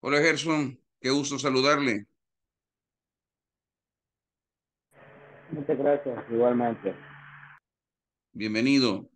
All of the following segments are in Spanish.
Hola Gerson, qué gusto saludarle. Muchas gracias, igualmente. Bienvenido.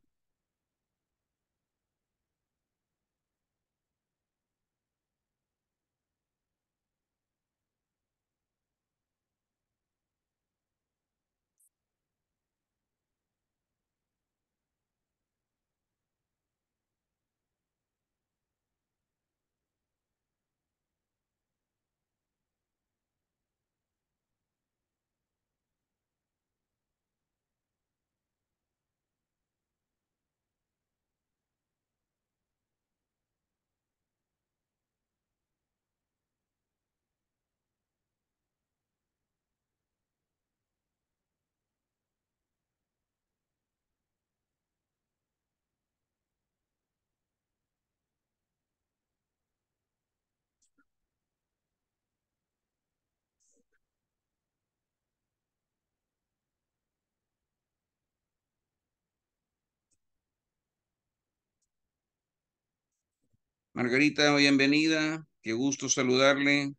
Margarita, bienvenida. Qué gusto saludarle.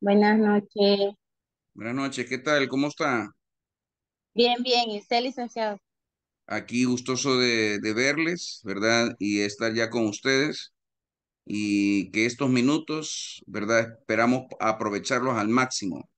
Buenas noches. Buenas noches, ¿qué tal? ¿Cómo está? Bien, bien, ¿y usted, licenciado? Aquí gustoso de, de verles, ¿verdad? Y estar ya con ustedes. Y que estos minutos, ¿verdad? Esperamos aprovecharlos al máximo.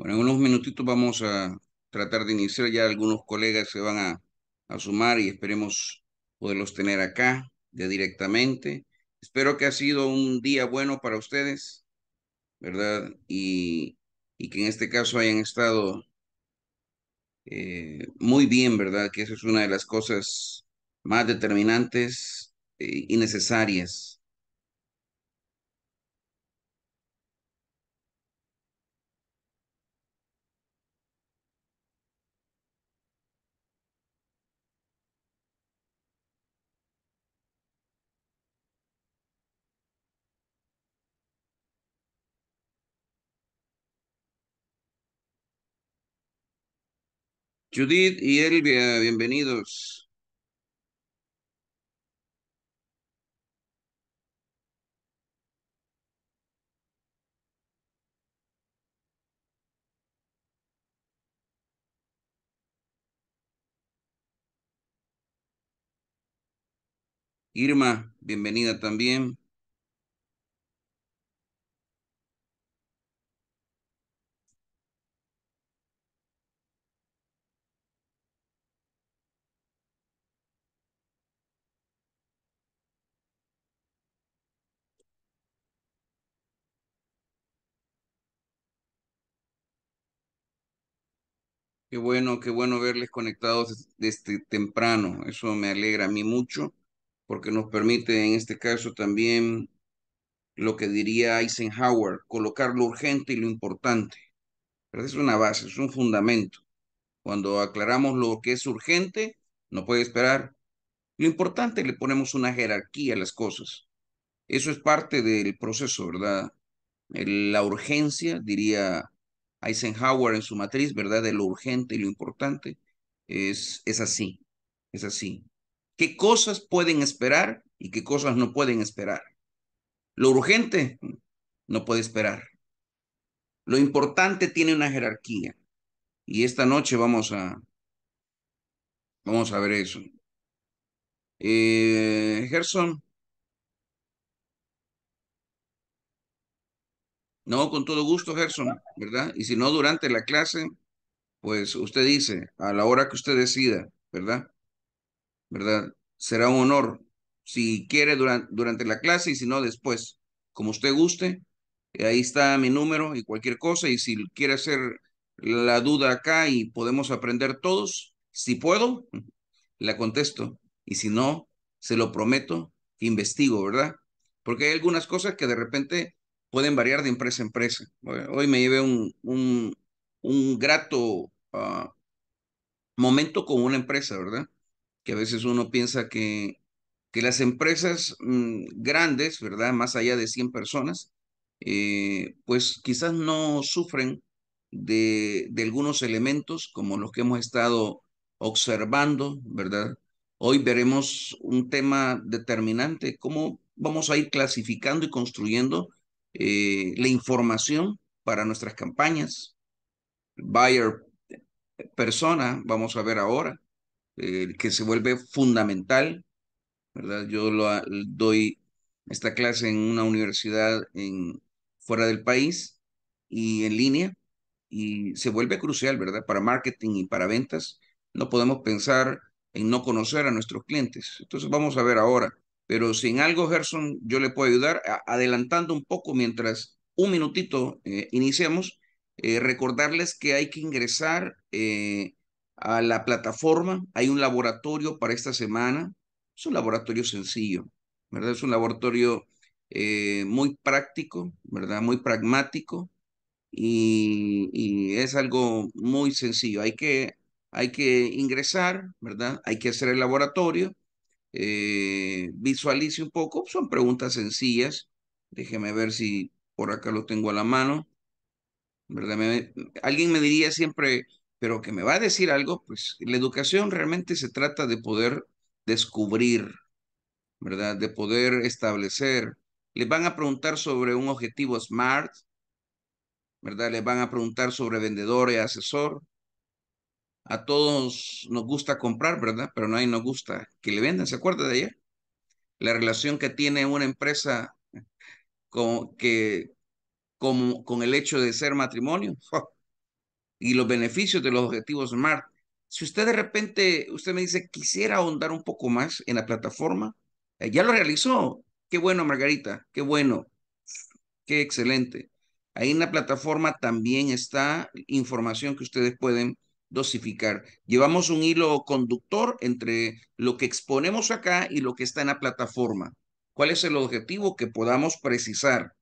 Bueno, en unos minutitos vamos a tratar de iniciar. Ya algunos colegas se van a, sumar y esperemos poderlos tener acá ya directamente. Espero que ha sido un día bueno para ustedes, ¿verdad? Y, que en este caso hayan estado eh, muy bien, ¿verdad? Que esa es una de las cosas más determinantes eh, y necesarias Judith y Elvia, bienvenidos. Irma, bienvenida también. Qué bueno, qué bueno verles conectados desde temprano. Eso me alegra a mí mucho porque nos permite en este caso también lo que diría Eisenhower, colocar lo urgente y lo importante. Pero es una base, es un fundamento. Cuando aclaramos lo que es urgente, no puede esperar. Lo importante le ponemos una jerarquía a las cosas. Eso es parte del proceso, ¿verdad? La urgencia, diría Eisenhower en su matriz, ¿verdad? De lo urgente y lo importante. Es, es así, es así. ¿Qué cosas pueden esperar y qué cosas no pueden esperar? Lo urgente no puede esperar. Lo importante tiene una jerarquía. Y esta noche vamos a, vamos a ver eso. Eh, Gerson, No, con todo gusto, Gerson, ¿verdad? Y si no, durante la clase, pues usted dice, a la hora que usted decida, ¿verdad? ¿Verdad? Será un honor, si quiere durante, la clase y si no, después, como usted guste. Ahí está mi número y cualquier cosa. Y si quiere hacer la duda acá y podemos aprender todos, si puedo, la contesto. Y si no, se lo prometo, investigo, ¿verdad? Porque hay algunas cosas que de repente pueden variar de empresa a empresa. Hoy me llevé un, un, un grato ah, momento con una empresa, ¿verdad? Que a veces uno piensa que, que las empresas mm, grandes, ¿verdad? Más allá de 100 personas, eh, pues quizás no sufren de, de, algunos elementos como los que hemos estado observando, ¿verdad? Hoy veremos un tema determinante, cómo vamos a ir clasificando y construyendo eh, la información para nuestras campañas. Buyer eh, persona, vamos a ver ahora, eh, que se vuelve fundamental, ¿verdad? Yo lo, doy esta clase en una universidad en, fuera del país y en línea, y se vuelve crucial, ¿verdad? Para marketing y para ventas, no podemos pensar en no conocer a nuestros clientes. Entonces vamos a ver ahora pero sin algo, Gerson, yo le puedo ayudar adelantando un poco mientras un minutito eh, iniciemos iniciamos. Eh, recordarles que hay que ingresar eh, a la plataforma. Hay un laboratorio para esta semana. Es un laboratorio sencillo, ¿verdad? Es un laboratorio muy práctico, ¿verdad? Muy pragmático y, y es algo muy sencillo. Hay que, hay que ingresar, ¿verdad? Hay que hacer el laboratorio eh, visualice un poco. Son preguntas sencillas. Déjeme ver si por acá lo tengo a la mano. ¿Verdad? alguien me diría siempre, pero que me va a decir algo, pues la educación realmente se trata de poder descubrir, ¿verdad? De poder establecer. Les van a preguntar sobre un objetivo SMART, ¿verdad? Les van a preguntar sobre vendedor y asesor, a todos nos gusta comprar, ¿verdad? Pero hay nos gusta que le vendan. ¿Se acuerda de ayer? La relación que tiene una empresa con, que, con el hecho de ser matrimonio y los beneficios de los objetivos SMART. Si usted de repente, usted me dice, quisiera ahondar un poco más en la plataforma, eh, ya lo realizó. Qué bueno, Margarita, qué bueno, qué excelente. Ahí en la plataforma también está información que ustedes pueden dosificar. Llevamos un hilo conductor entre lo que exponemos acá y lo que está en la plataforma. ¿Cuál es el objetivo que podamos precisar?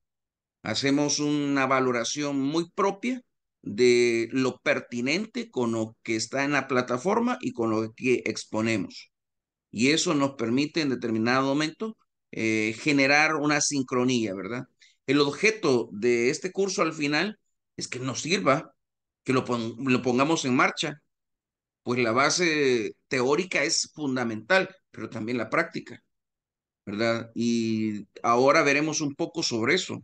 Hacemos una valoración muy propia de lo pertinente con lo que está en la plataforma y con lo que exponemos. Y eso nos permite en determinado momento eh, generar una sincronía, ¿verdad? El objeto de este curso al final es que nos sirva que lo, lo pongamos en marcha, pues la base teórica es fundamental, pero también la práctica, ¿verdad? Y ahora veremos un poco sobre eso.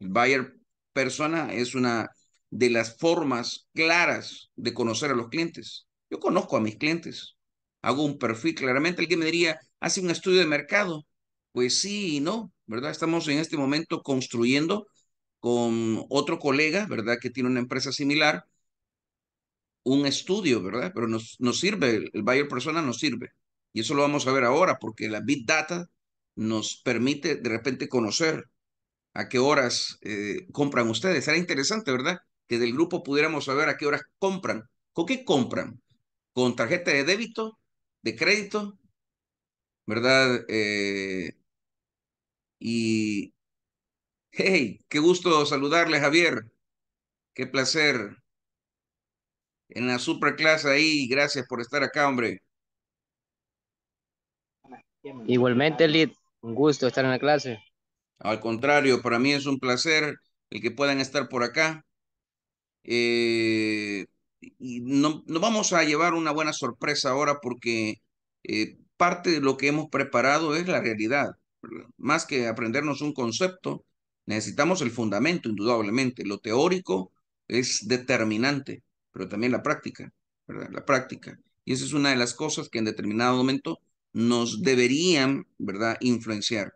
El buyer persona es una de las formas claras de conocer a los clientes. Yo conozco a mis clientes, hago un perfil, claramente alguien me diría, hace un estudio de mercado. Pues sí y no, ¿verdad? Estamos en este momento construyendo con otro colega, ¿verdad? Que tiene una empresa similar, un estudio, ¿verdad? Pero nos, sirve, el buyer persona nos sirve. Y eso lo vamos a ver ahora, porque la Big Data nos permite de repente conocer a qué horas eh, compran ustedes. Será interesante, ¿verdad? Que del grupo pudiéramos saber a qué horas compran. ¿Con qué compran? ¿Con tarjeta de débito, de crédito, ¿verdad? Eh, y, hey, qué gusto saludarle, Javier. Qué placer en la superclase ahí. Gracias por estar acá, hombre. Igualmente, Lid, un gusto estar en la clase. Al contrario, para mí es un placer el que puedan estar por acá. Eh, y no, no, vamos a llevar una buena sorpresa ahora porque eh, parte de lo que hemos preparado es la realidad. Más que aprendernos un concepto, necesitamos el fundamento, indudablemente. Lo teórico es determinante pero también la práctica, ¿verdad? La práctica. Y esa es una de las cosas que en determinado momento nos deberían, ¿verdad?, influenciar.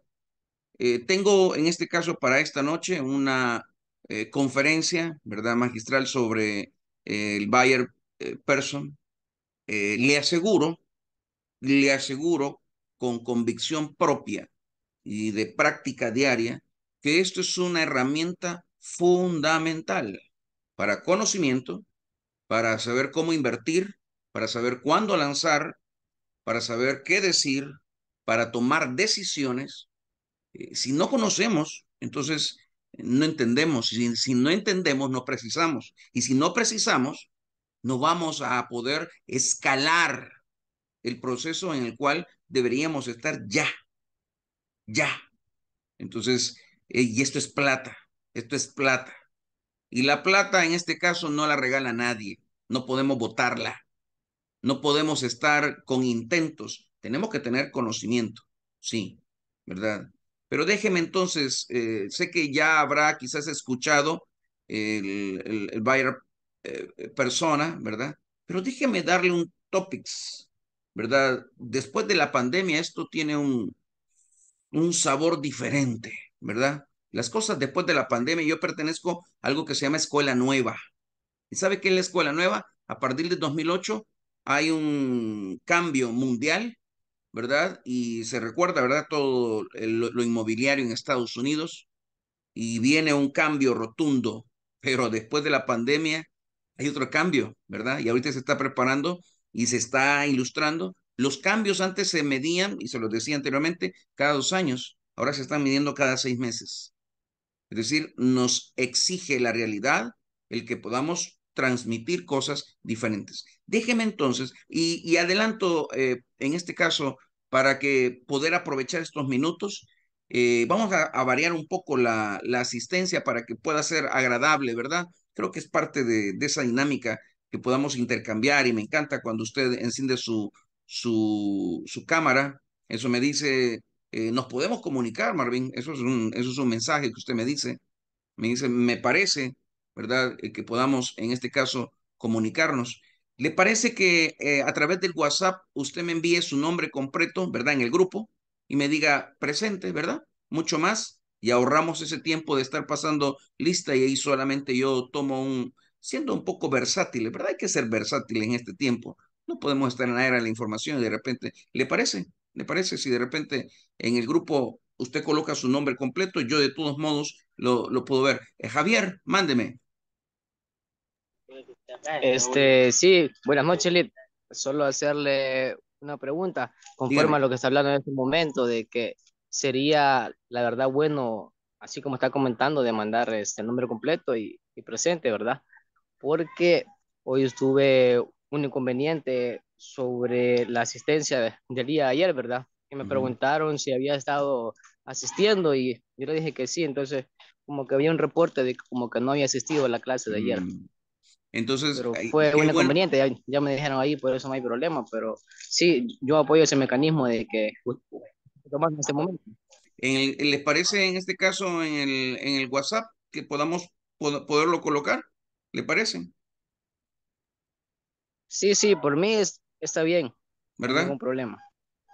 Eh, tengo en este caso para esta noche una eh, conferencia, ¿verdad?, magistral sobre el Bayer eh, Person. le aseguro, le aseguro con convicción propia y de práctica diaria que esto es una herramienta fundamental para conocimiento, para saber cómo invertir, para saber cuándo lanzar, para saber qué decir, para tomar decisiones. Eh, si no conocemos, entonces eh, no entendemos. Si, no entendemos, no precisamos. Y si no precisamos, no vamos a poder escalar el proceso en el cual deberíamos estar ya, ya. Entonces, eh, y esto es plata, esto es plata. Y la plata en este caso no la regala nadie no podemos votarla, no podemos estar con intentos, tenemos que tener conocimiento, sí, ¿verdad? Pero déjeme entonces, eh, sé que ya habrá quizás escuchado el, Bayer eh, persona, ¿verdad? Pero déjeme darle un topics, ¿verdad? Después de la pandemia esto tiene un, un sabor diferente, ¿verdad? Las cosas después de la pandemia, yo pertenezco a algo que se llama escuela nueva, ¿Y sabe qué es la escuela nueva? A partir de 2008 hay un cambio mundial, ¿verdad? Y se recuerda, ¿verdad? Todo lo inmobiliario en Estados Unidos y viene un cambio rotundo, pero después de la pandemia hay otro cambio, ¿verdad? Y ahorita se está preparando y se está ilustrando. Los cambios antes se medían, y se los decía anteriormente, cada dos años. Ahora se están midiendo cada seis meses. Es decir, nos exige la realidad el que podamos transmitir cosas diferentes. Déjeme entonces, y, adelanto eh, en este caso para que poder aprovechar estos minutos, eh, vamos a, variar un poco la, la, asistencia para que pueda ser agradable, ¿verdad? Creo que es parte de, esa dinámica que podamos intercambiar y me encanta cuando usted enciende su, su, cámara, eso me dice, eh, nos podemos comunicar, Marvin, eso es, un, eso es un mensaje que usted me dice, me dice, me parece, ¿verdad? Eh, que podamos, en este caso, comunicarnos. ¿Le parece que eh, a través del WhatsApp usted me envíe su nombre completo, ¿verdad? En el grupo y me diga presente, ¿verdad? Mucho más y ahorramos ese tiempo de estar pasando lista y ahí solamente yo tomo un, siendo un poco versátil, ¿verdad? Hay que ser versátil en este tiempo. No podemos estar en la era de la información y de repente, ¿le parece? ¿Le parece si de repente en el grupo usted coloca su nombre completo? Yo de todos modos lo, puedo ver. Eh, Javier, mándeme. Este, sí, buenas noches, Lid. Solo hacerle una pregunta, conforme a lo que está hablando en este momento, de que sería, la verdad, bueno, así como está comentando, de mandar este nombre completo y, presente, ¿verdad? Porque hoy estuve un inconveniente sobre la asistencia del día de ayer, ¿verdad? Y me preguntaron si había estado asistiendo y yo le dije que sí, entonces como que había un reporte de como que no había asistido a la clase de ayer. Mm. Entonces, fue un inconveniente, ya, me dijeron ahí, por eso no hay problema, pero sí, yo apoyo ese mecanismo de que toman pues, en este momento. ¿Les parece en este caso en el, en el WhatsApp que podamos poderlo colocar? ¿Le parece? Sí, sí, por mí es, está bien. ¿Verdad? No hay ningún problema.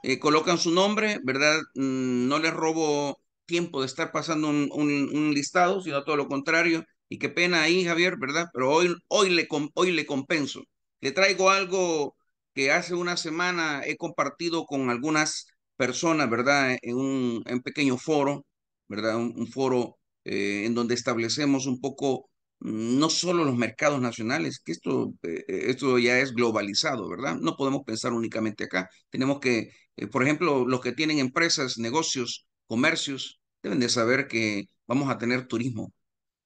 Eh, colocan su nombre, ¿verdad? Mm, no les robo tiempo de estar pasando un, un, un listado, sino todo lo contrario y qué pena ahí, Javier, ¿verdad? Pero hoy, hoy, le, hoy le compenso. Le traigo algo que hace una semana he compartido con algunas personas, ¿verdad? En un pequeño foro, ¿verdad? Un, foro eh, en donde establecemos un poco mm, no solo los mercados nacionales, que esto, eh, eh, esto ya es globalizado, ¿verdad? No podemos pensar únicamente acá. Tenemos que, por ejemplo, los que tienen empresas, negocios, comercios, deben de saber que vamos a tener turismo,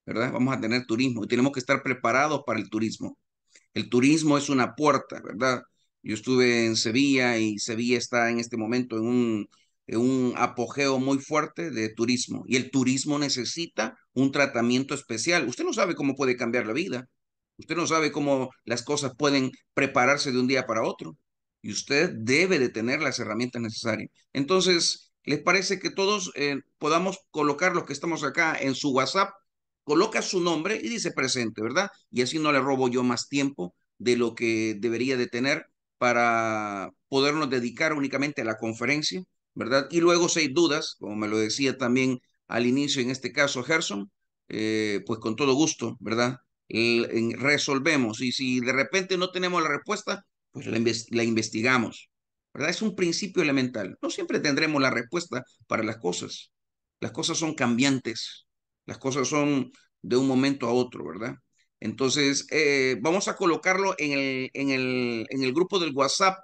¿verdad? Vamos a tener turismo y tenemos que estar preparados para el turismo. El turismo es una puerta, ¿verdad? Yo estuve en Sevilla y Sevilla está en este momento en un, un apogeo muy fuerte de turismo y el turismo necesita un tratamiento especial. Usted no sabe cómo puede cambiar la vida. Usted no sabe cómo las cosas pueden prepararse de un día para otro y usted debe de tener las herramientas necesarias. Entonces, ¿les parece que todos eh, podamos colocar los que estamos acá en su WhatsApp coloca su nombre y dice presente, ¿verdad? Y así no le robo yo más tiempo de lo que debería de tener para podernos dedicar únicamente a la conferencia, ¿verdad? Y luego seis dudas, como me lo decía también al inicio, en este caso Gerson, eh, pues con todo gusto, ¿verdad? resolvemos y si de repente no tenemos la respuesta, pues la, la investigamos, ¿verdad? Es un principio elemental. No siempre tendremos la respuesta para las cosas. Las cosas son cambiantes, las cosas son de un momento a otro, ¿verdad? Entonces, eh, vamos a colocarlo en el, en, el, en el grupo del WhatsApp,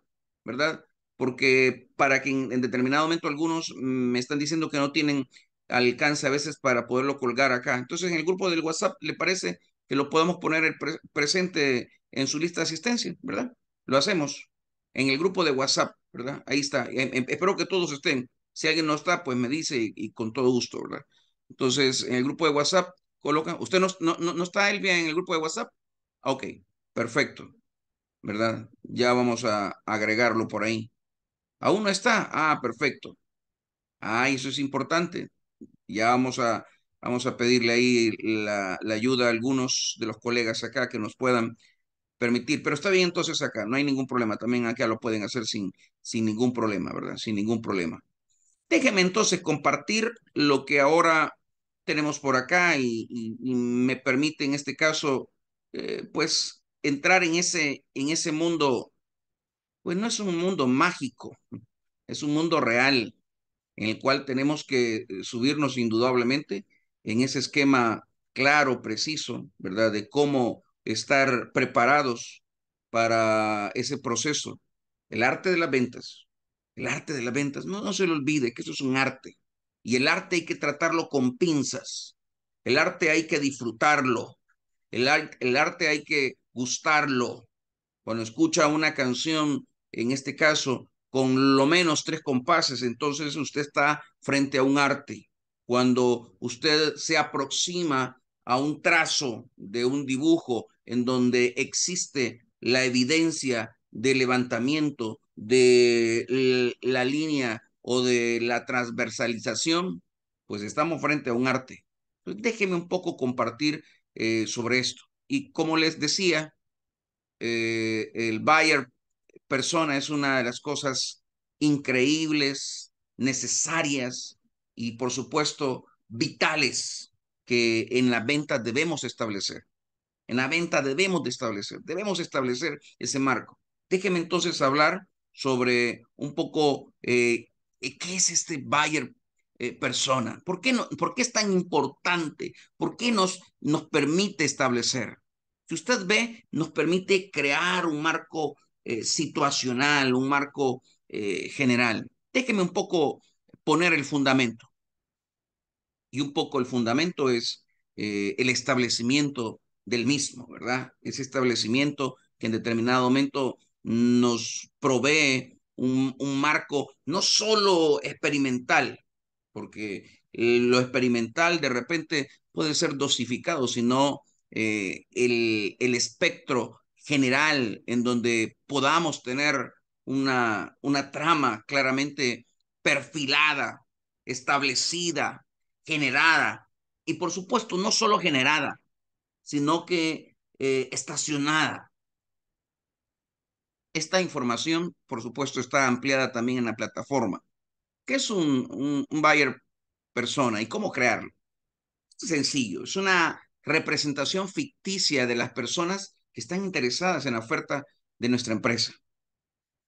¿verdad? Porque para que en, determinado momento algunos me están diciendo que no tienen alcance a veces para poderlo colgar acá. Entonces, en el grupo del WhatsApp, ¿le parece que lo podemos poner presente en su lista de asistencia, ¿verdad? Lo hacemos en el grupo de WhatsApp, ¿verdad? Ahí está. Em, em, espero que todos estén. Si alguien no está, pues me dice y con todo gusto, ¿verdad? Entonces, en el grupo de WhatsApp, coloca... usted no, no, no está bien en el grupo de WhatsApp. Ah, ok, perfecto, ¿verdad? Ya vamos a agregarlo por ahí. ¿Aún no está? Ah, perfecto. Ah, eso es importante. Ya vamos a, vamos a pedirle ahí la, ayuda a algunos de los colegas acá que nos puedan permitir. Pero está bien entonces acá, no hay ningún problema. También acá lo pueden hacer sin, sin ningún problema, ¿verdad? Sin ningún problema. Déjeme entonces compartir lo que ahora tenemos por acá y, me permite en este caso, eh, pues, entrar en ese, en ese mundo, pues no es un mundo mágico, es un mundo real en el cual tenemos que eh, subirnos indudablemente en ese esquema claro, preciso, ¿verdad? De cómo estar preparados para ese proceso. El arte de las ventas, el arte de las ventas, no, no se le olvide que eso es un arte, y el arte hay que tratarlo con pinzas. El arte hay que disfrutarlo. El, el arte hay que gustarlo. Cuando escucha una canción, en este caso, con lo menos tres compases, entonces usted está frente a un arte. Cuando usted se aproxima a un trazo de un dibujo en donde existe la evidencia de levantamiento de la línea o de la transversalización, pues estamos frente a un arte. Pues déjeme déjenme un poco compartir eh, sobre esto. Y como les decía, eh, el buyer persona es una de las cosas increíbles, necesarias y por supuesto vitales que en la venta debemos establecer. En la venta debemos establecer, debemos establecer ese marco. Déjeme entonces hablar sobre un poco eh, eh, ¿Qué es este Bayer eh, persona? ¿Por qué, no, ¿Por qué es tan importante? ¿Por qué nos, nos permite establecer? Si usted ve, nos permite crear un marco eh, situacional, un marco general. Déjeme un poco poner el fundamento. Y un poco el fundamento es el establecimiento del mismo, ¿verdad? Ese establecimiento que en determinado momento nos provee un, marco no solo experimental, porque eh, lo experimental de repente puede ser dosificado, sino eh, el, espectro general en donde podamos tener una, una trama claramente perfilada, establecida, generada, y por supuesto no solo generada, sino que eh, estacionada esta información, por supuesto, está ampliada también en la plataforma. ¿Qué es un, buyer persona y cómo crearlo? sencillo, es una representación ficticia de las personas que están interesadas en la oferta de nuestra empresa.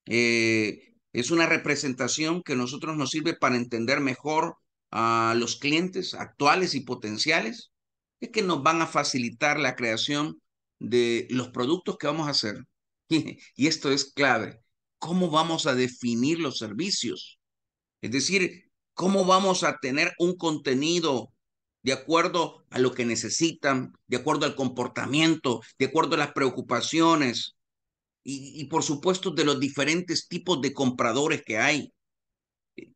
Eh, es una representación que a nosotros nos sirve para entender mejor a los clientes actuales y potenciales, es que nos van a facilitar la creación de los productos que vamos a hacer, y esto es clave, ¿cómo vamos a definir los servicios? Es decir, ¿cómo vamos a tener un contenido de acuerdo a lo que necesitan, de acuerdo al comportamiento, de acuerdo a las preocupaciones y, por supuesto de los diferentes tipos de compradores que hay?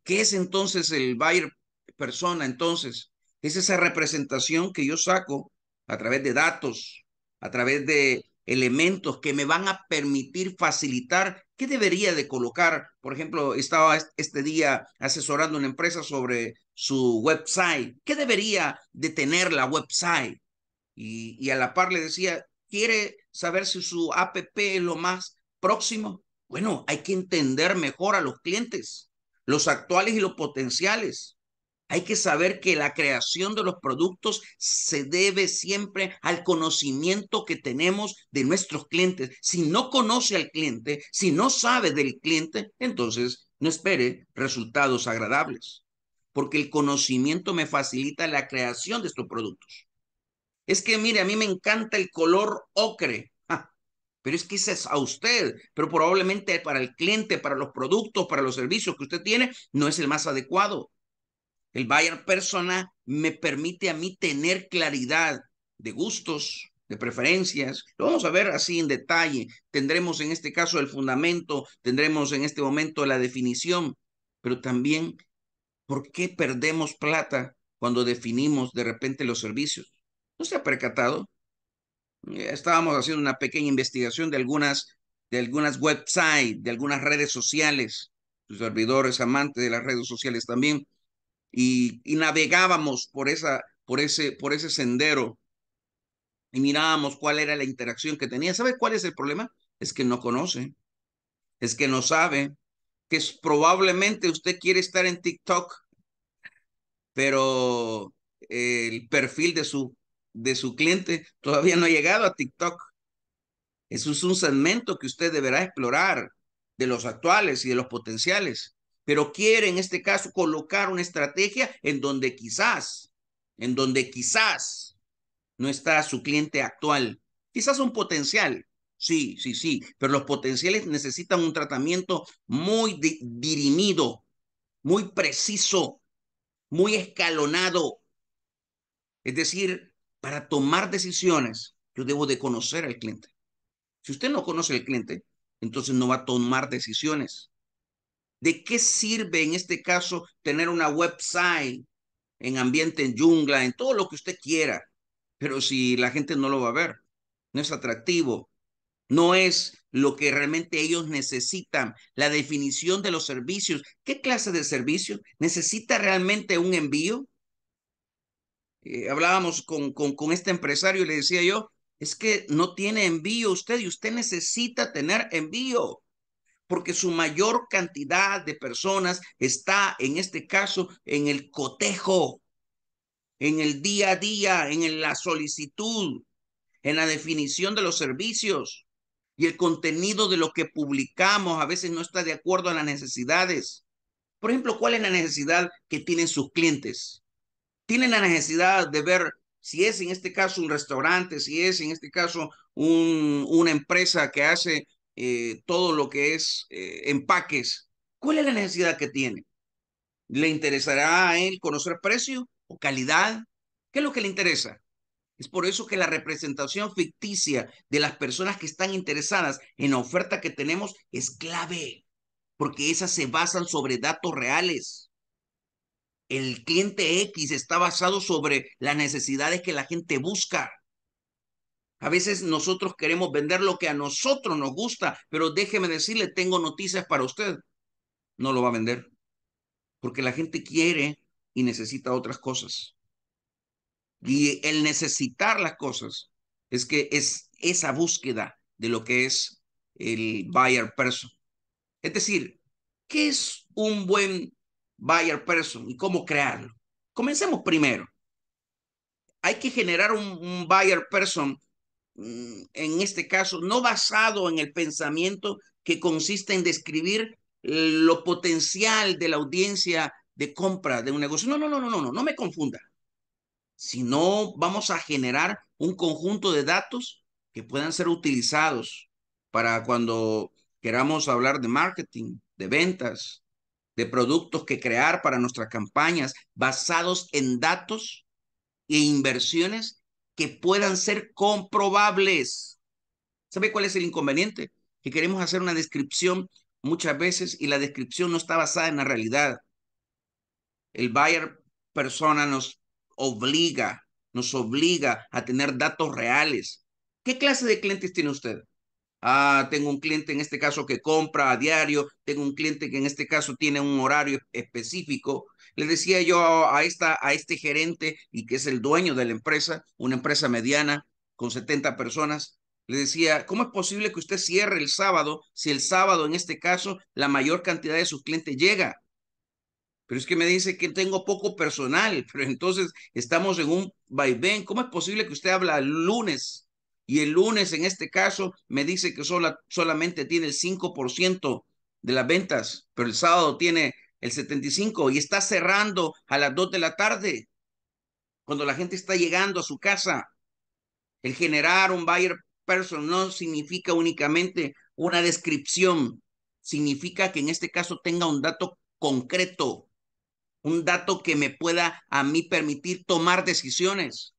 ¿Qué es entonces el buyer persona entonces? Es esa representación que yo saco a través de datos, a través de elementos que me van a permitir facilitar qué debería de colocar. Por ejemplo, estaba este día asesorando una empresa sobre su website. ¿Qué debería de tener la website? Y, y a la par le decía, ¿quiere saber si su app es lo más próximo? Bueno, hay que entender mejor a los clientes, los actuales y los potenciales. Hay que saber que la creación de los productos se debe siempre al conocimiento que tenemos de nuestros clientes. Si no conoce al cliente, si no sabe del cliente, entonces no espere resultados agradables, porque el conocimiento me facilita la creación de estos productos. Es que, mire, a mí me encanta el color ocre, pero es que ese es a usted, pero probablemente para el cliente, para los productos, para los servicios que usted tiene, no es el más adecuado. El buyer persona me permite a mí tener claridad de gustos, de preferencias. Lo vamos a ver así en detalle. Tendremos en este caso el fundamento, tendremos en este momento la definición, pero también por qué perdemos plata cuando definimos de repente los servicios. ¿No se ha percatado? Eh, estábamos haciendo una pequeña investigación de algunas, de algunas websites, de algunas redes sociales. Sus servidores amantes de las redes sociales también y, navegábamos por, esa, por, ese, por ese sendero y mirábamos cuál era la interacción que tenía. ¿Sabe cuál es el problema? Es que no conoce, es que no sabe, que es, probablemente usted quiere estar en TikTok, pero el perfil de su, de su cliente todavía no ha llegado a TikTok. Eso es un segmento que usted deberá explorar de los actuales y de los potenciales pero quiere en este caso colocar una estrategia en donde quizás, en donde quizás no está su cliente actual, quizás un potencial, sí, sí, sí, pero los potenciales necesitan un tratamiento muy dirimido, muy preciso, muy escalonado. Es decir, para tomar decisiones, yo debo de conocer al cliente. Si usted no conoce al cliente, entonces no va a tomar decisiones. ¿De qué sirve en este caso tener una website en ambiente, en jungla, en todo lo que usted quiera? Pero si la gente no lo va a ver, no es atractivo, no es lo que realmente ellos necesitan, la definición de los servicios. ¿Qué clase de servicio? ¿Necesita realmente un envío? Eh, hablábamos con, con, con este empresario y le decía yo, es que no tiene envío usted y usted necesita tener envío porque su mayor cantidad de personas está, en este caso, en el cotejo, en el día a día, en la solicitud, en la definición de los servicios y el contenido de lo que publicamos a veces no está de acuerdo a las necesidades. Por ejemplo, ¿cuál es la necesidad que tienen sus clientes? Tienen la necesidad de ver si es en este caso un restaurante, si es en este caso una empresa que hace eh, todo lo que es eh, empaques, ¿cuál es la necesidad que tiene? ¿Le interesará a él conocer precio o calidad? ¿Qué es lo que le interesa? Es por eso que la representación ficticia de las personas que están interesadas en la oferta que tenemos es clave, porque esas se basan sobre datos reales. El cliente X está basado sobre las necesidades que la gente busca. A veces nosotros queremos vender lo que a nosotros nos gusta, pero déjeme decirle, tengo noticias para usted. No lo va a vender, porque la gente quiere y necesita otras cosas. Y el necesitar las cosas es que es esa búsqueda de lo que es el buyer person. Es decir, ¿qué es un buen buyer person y cómo crearlo? Comencemos primero. Hay que generar un, buyer person Mm, en este caso, no basado en el pensamiento que consiste en describir eh, lo potencial de la audiencia de compra de un negocio. No, no, no, no, no, no, no me confunda. Si no, vamos a generar un conjunto de datos que puedan ser utilizados para cuando queramos hablar de marketing, de ventas, de productos que crear para nuestras campañas basados en datos e inversiones que puedan ser comprobables. ¿Sabe cuál es el inconveniente? Que queremos hacer una descripción muchas veces y la descripción no está basada en la realidad. El buyer persona nos obliga, nos obliga a tener datos reales. ¿Qué clase de clientes tiene usted? ah, tengo un cliente en este caso que compra a diario, tengo un cliente que en este caso tiene un horario específico. Le decía yo a, esta, a este gerente y que es el dueño de la empresa, una empresa mediana con 70 personas, le decía, ¿cómo es posible que usted cierre el sábado si el sábado en este caso la mayor cantidad de sus clientes llega? Pero es que me dice que tengo poco personal, pero entonces estamos en un vaivén. ¿Cómo es posible que usted habla el lunes y el lunes en este caso me dice que sola, solamente tiene el 5% de las ventas, pero el sábado tiene el 75% y está cerrando a las 2 de la tarde, cuando la gente está llegando a su casa. El generar un buyer person no significa únicamente una descripción, significa que en este caso tenga un dato concreto, un dato que me pueda a mí permitir tomar decisiones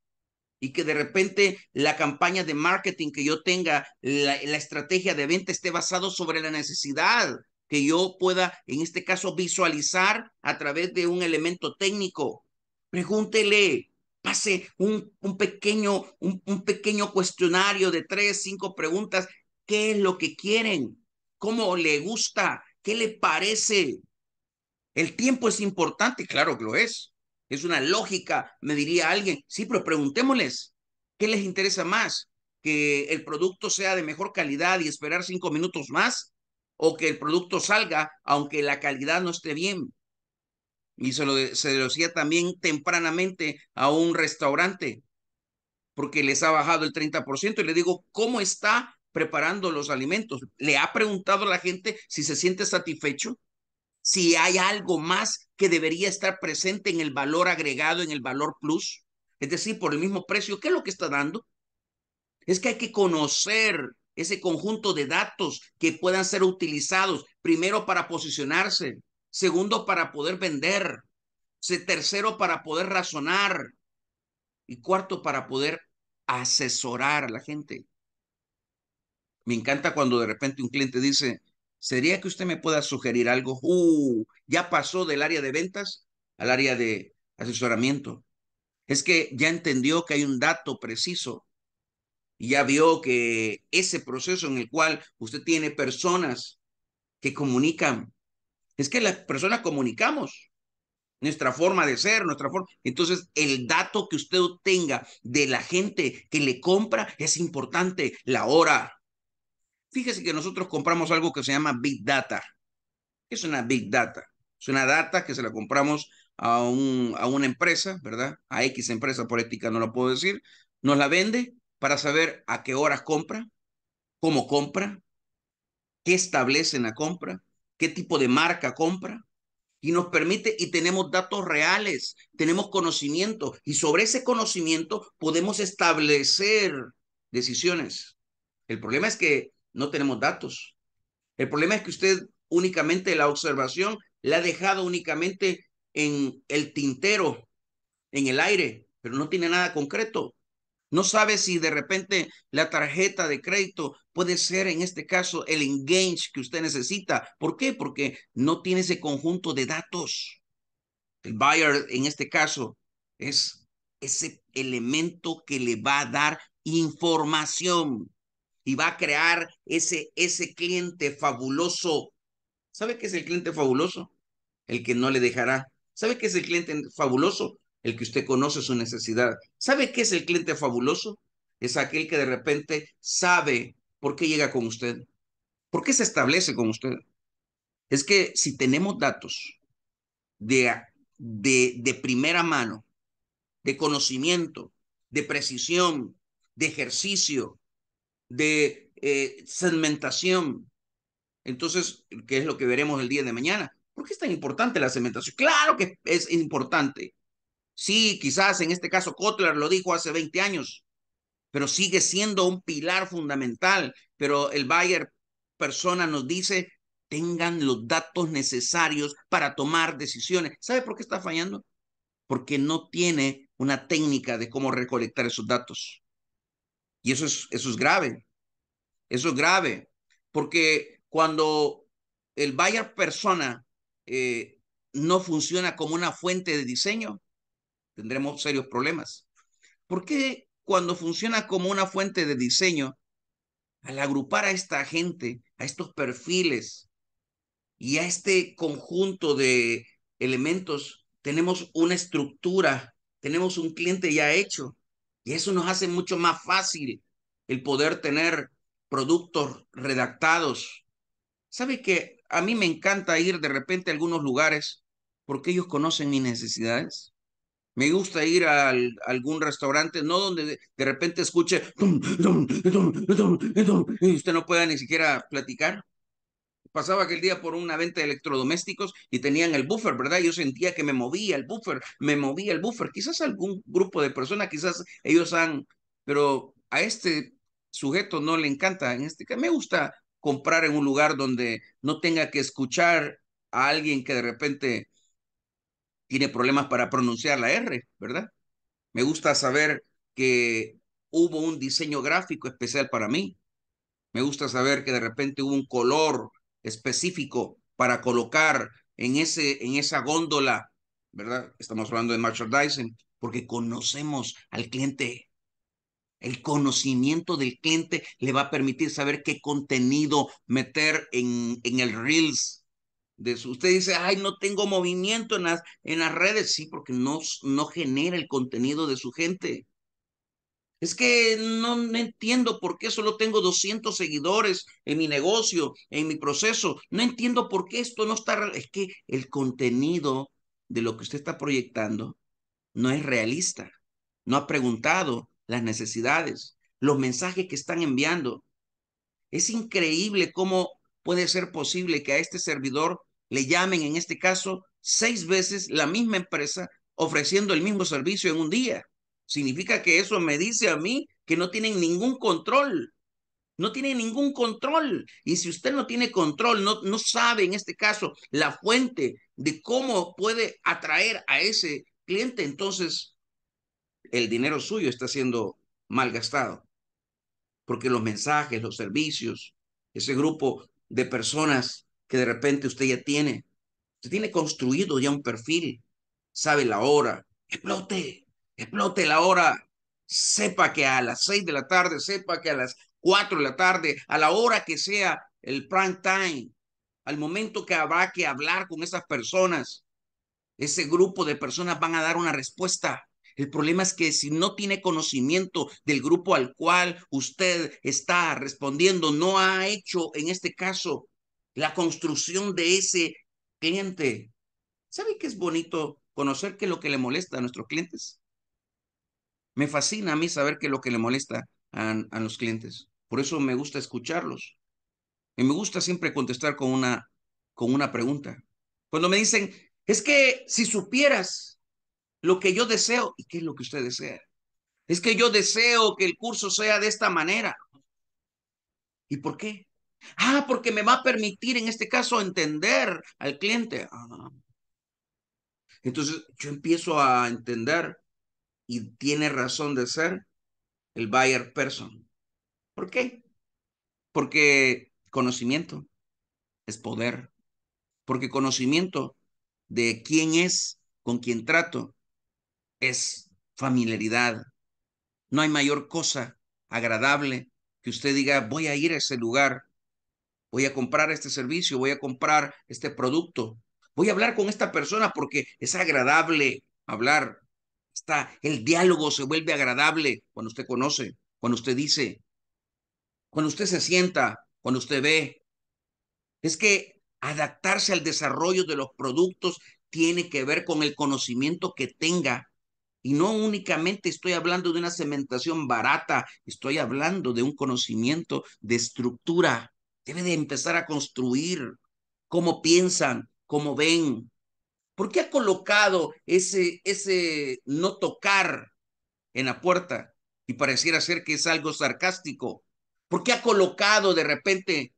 y que de repente la campaña de marketing que yo tenga, la, estrategia de venta esté basado sobre la necesidad que yo pueda, en este caso, visualizar a través de un elemento técnico. Pregúntele, pase un, un pequeño, pequeño cuestionario de tres, cinco preguntas. ¿Qué es lo que quieren? ¿Cómo le gusta? ¿Qué le parece? El tiempo es importante, claro que lo es. Es una lógica, me diría alguien. Sí, pero preguntémosles, ¿qué les interesa más? ¿Que el producto sea de mejor calidad y esperar cinco minutos más? ¿O que el producto salga aunque la calidad no esté bien? Y se lo, decía también tempranamente a un restaurante, porque les ha bajado el 30%. Y le digo, ¿cómo está preparando los alimentos? ¿Le ha preguntado a la gente si se siente satisfecho? si hay algo más que debería estar presente en el valor agregado, en el valor plus, es decir, por el mismo precio, ¿qué es lo que está dando? Es que hay que conocer ese conjunto de datos que puedan ser utilizados, primero para posicionarse, segundo para poder vender, tercero para poder razonar y cuarto para poder asesorar a la gente. Me encanta cuando de repente un cliente dice, ¿Sería que usted me pueda sugerir algo? ¡Uh! ya pasó del área de ventas al área de asesoramiento. Es que ya entendió que hay un dato preciso y ya vio que ese proceso en el cual usted tiene personas que comunican, es que las personas comunicamos nuestra forma de ser, nuestra forma. Entonces, el dato que usted obtenga de la gente que le compra es importante, la hora, Fíjese que nosotros compramos algo que se llama Big Data. Es una Big Data. Es una data que se la compramos a, un, a una empresa, ¿verdad? A X empresa por ética no lo puedo decir. Nos la vende para saber a qué horas compra, cómo compra, qué establece en la compra, qué tipo de marca compra. Y nos permite, y tenemos datos reales, tenemos conocimiento, y sobre ese conocimiento podemos establecer decisiones. El problema es que no tenemos datos. El problema es que usted únicamente la observación la ha dejado únicamente en el tintero, en el aire, pero no tiene nada concreto. No sabe si de repente la tarjeta de crédito puede ser en este caso el engage que usted necesita. ¿Por qué? Porque no tiene ese conjunto de datos. El buyer en este caso es ese elemento que le va a dar información y va a crear ese, ese cliente fabuloso. ¿Sabe qué es el cliente fabuloso? El que no le dejará. ¿Sabe qué es el cliente fabuloso? El que usted conoce su necesidad. ¿Sabe qué es el cliente fabuloso? Es aquel que de repente sabe por qué llega con usted. ¿Por qué se establece con usted? Es que si tenemos datos de, de, de primera mano, de conocimiento, de precisión, de ejercicio, de segmentación. Eh, Entonces, ¿qué es lo que veremos el día de mañana? ¿Por qué es tan importante la segmentación? Claro que es importante. Sí, quizás en este caso Kotler lo dijo hace 20 años, pero sigue siendo un pilar fundamental. Pero el Bayer persona nos dice, tengan los datos necesarios para tomar decisiones. ¿Sabe por qué está fallando? Porque no tiene una técnica de cómo recolectar esos datos. Y eso es, eso es grave. Eso es grave. Porque cuando el buyer persona eh, no funciona como una fuente de diseño, tendremos serios problemas. porque cuando funciona como una fuente de diseño, al agrupar a esta gente, a estos perfiles y a este conjunto de elementos, tenemos una estructura, tenemos un cliente ya hecho, y eso nos hace mucho más fácil el poder tener productos redactados. ¿Sabe que a mí me encanta ir de repente a algunos lugares porque ellos conocen mis necesidades? Me gusta ir a algún restaurante, no donde de repente escuche y usted no pueda ni siquiera platicar pasaba aquel día por una venta de electrodomésticos y tenían el buffer, ¿verdad? Yo sentía que me movía el buffer, me movía el buffer. Quizás algún grupo de personas, quizás ellos han, pero a este sujeto no le encanta, en este que me gusta comprar en un lugar donde no tenga que escuchar a alguien que de repente tiene problemas para pronunciar la R, ¿verdad? Me gusta saber que hubo un diseño gráfico especial para mí. Me gusta saber que de repente hubo un color específico para colocar en, ese, en esa góndola, ¿verdad? Estamos hablando de merchandising, porque conocemos al cliente. El conocimiento del cliente le va a permitir saber qué contenido meter en, en el Reels. De su, usted dice, ay, no tengo movimiento en las, en las redes. Sí, porque no, no genera el contenido de su gente. Es que no entiendo por qué solo tengo 200 seguidores en mi negocio, en mi proceso. No entiendo por qué esto no está... Es que el contenido de lo que usted está proyectando no es realista. No ha preguntado las necesidades, los mensajes que están enviando. Es increíble cómo puede ser posible que a este servidor le llamen, en este caso, seis veces la misma empresa ofreciendo el mismo servicio en un día. Significa que eso me dice a mí que no tienen ningún control. No tiene ningún control. Y si usted no tiene control, no, no sabe en este caso la fuente de cómo puede atraer a ese cliente, entonces el dinero suyo está siendo malgastado. Porque los mensajes, los servicios, ese grupo de personas que de repente usted ya tiene, se tiene construido ya un perfil, sabe la hora, explote, Explote la hora, sepa que a las seis de la tarde, sepa que a las cuatro de la tarde, a la hora que sea el prime time, al momento que habrá que hablar con esas personas, ese grupo de personas van a dar una respuesta. El problema es que si no tiene conocimiento del grupo al cual usted está respondiendo, no ha hecho en este caso la construcción de ese cliente. ¿Sabe que es bonito conocer qué es lo que le molesta a nuestros clientes? Me fascina a mí saber qué es lo que le molesta a, los clientes. Por eso me gusta escucharlos. Y me gusta siempre contestar con una, con una pregunta. Cuando me dicen, es que si supieras lo que yo deseo, ¿y qué es lo que usted desea? Es que yo deseo que el curso sea de esta manera. ¿Y por qué? Ah, porque me va a permitir en este caso entender al cliente. Ah. Entonces yo empiezo a entender y tiene razón de ser el buyer person. ¿Por qué? Porque conocimiento es poder. Porque conocimiento de quién es, con quién trato, es familiaridad. No hay mayor cosa agradable que usted diga, voy a ir a ese lugar, voy a comprar este servicio, voy a comprar este producto, voy a hablar con esta persona porque es agradable hablar Está, el diálogo se vuelve agradable cuando usted conoce, cuando usted dice, cuando usted se sienta, cuando usted ve. Es que adaptarse al desarrollo de los productos tiene que ver con el conocimiento que tenga. Y no únicamente estoy hablando de una cementación barata, estoy hablando de un conocimiento de estructura. Debe de empezar a construir cómo piensan, cómo ven, ¿Por qué ha colocado ese, ese no tocar en la puerta? Y pareciera ser que es algo sarcástico. ¿Por qué ha colocado de repente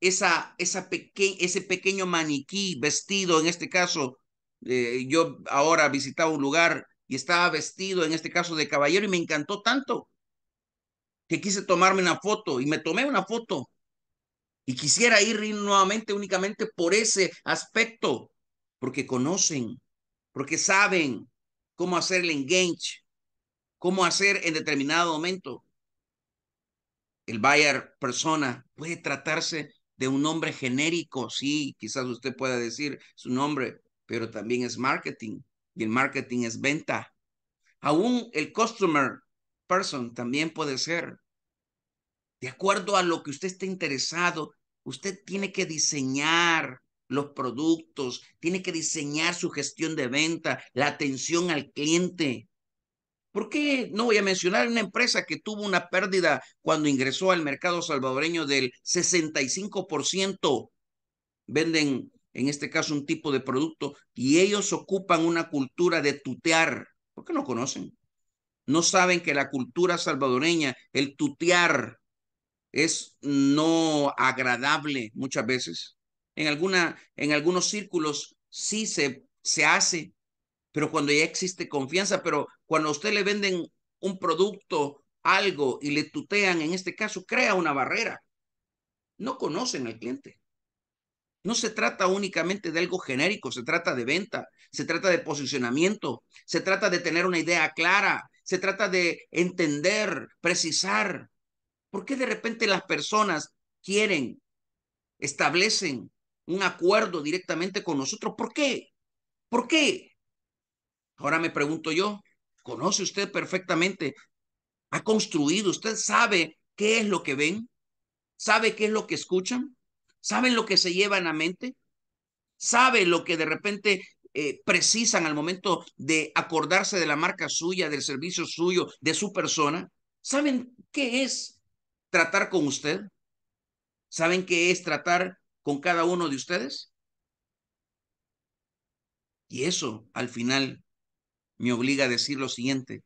esa, esa ese pequeño maniquí vestido, en este caso, eh, yo ahora visitaba un lugar y estaba vestido, en este caso, de caballero y me encantó tanto que quise tomarme una foto y me tomé una foto y quisiera ir nuevamente únicamente por ese aspecto porque conocen, porque saben cómo hacer el engage, cómo hacer en determinado momento. El buyer persona puede tratarse de un nombre genérico, sí, quizás usted pueda decir su nombre, pero también es marketing y el marketing es venta. Aún el customer person también puede ser. De acuerdo a lo que usted esté interesado, usted tiene que diseñar los productos, tiene que diseñar su gestión de venta, la atención al cliente. ¿Por qué no voy a mencionar una empresa que tuvo una pérdida cuando ingresó al mercado salvadoreño del 65%? Venden, en este caso, un tipo de producto y ellos ocupan una cultura de tutear. ¿Por qué no conocen? No saben que la cultura salvadoreña, el tutear, es no agradable muchas veces en, alguna, en algunos círculos sí se, se hace, pero cuando ya existe confianza, pero cuando a usted le venden un producto, algo y le tutean, en este caso, crea una barrera. No conocen al cliente. No se trata únicamente de algo genérico, se trata de venta, se trata de posicionamiento, se trata de tener una idea clara, se trata de entender, precisar. ¿Por qué de repente las personas quieren, establecen un acuerdo directamente con nosotros. ¿Por qué? ¿Por qué? Ahora me pregunto yo, ¿conoce usted perfectamente? ¿Ha construido? ¿Usted sabe qué es lo que ven? ¿Sabe qué es lo que escuchan? ¿Saben lo que se llevan a mente? ¿Sabe lo que de repente eh, precisan al momento de acordarse de la marca suya, del servicio suyo, de su persona? ¿Saben qué es tratar con usted? ¿Saben qué es tratar con cada uno de ustedes? Y eso al final me obliga a decir lo siguiente.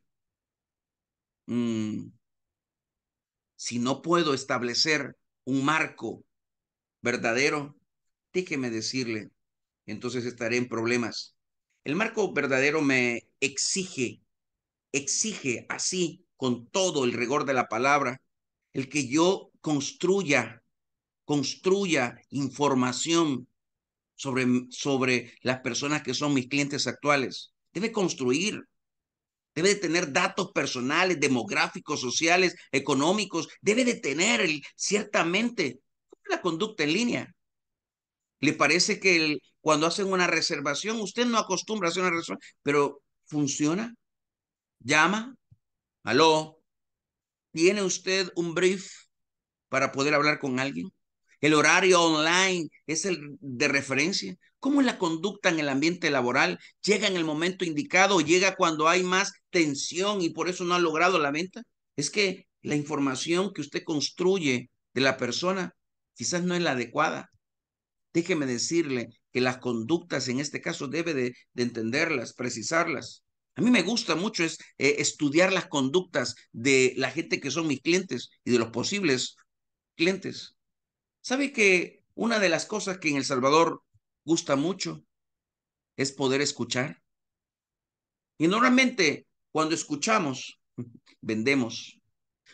Mm, si no puedo establecer un marco verdadero, déjeme decirle, entonces estaré en problemas. El marco verdadero me exige, exige así, con todo el rigor de la palabra, el que yo construya construya información sobre, sobre las personas que son mis clientes actuales. Debe construir, debe de tener datos personales, demográficos, sociales, económicos, debe de tener ciertamente la conducta en línea. Le parece que cuando hacen una reservación, usted no acostumbra a hacer una reservación, pero funciona, llama, aló, ¿tiene usted un brief para poder hablar con alguien? el horario online es el de referencia, cómo es la conducta en el ambiente laboral, llega en el momento indicado, llega cuando hay más tensión y por eso no ha logrado la venta. Es que la información que usted construye de la persona quizás no es la adecuada. Déjeme decirle que las conductas en este caso debe de, entenderlas, precisarlas. A mí me gusta mucho es eh, estudiar las conductas de la gente que son mis clientes y de los posibles clientes. ¿Sabe que una de las cosas que en El Salvador gusta mucho es poder escuchar? Y normalmente cuando escuchamos, vendemos.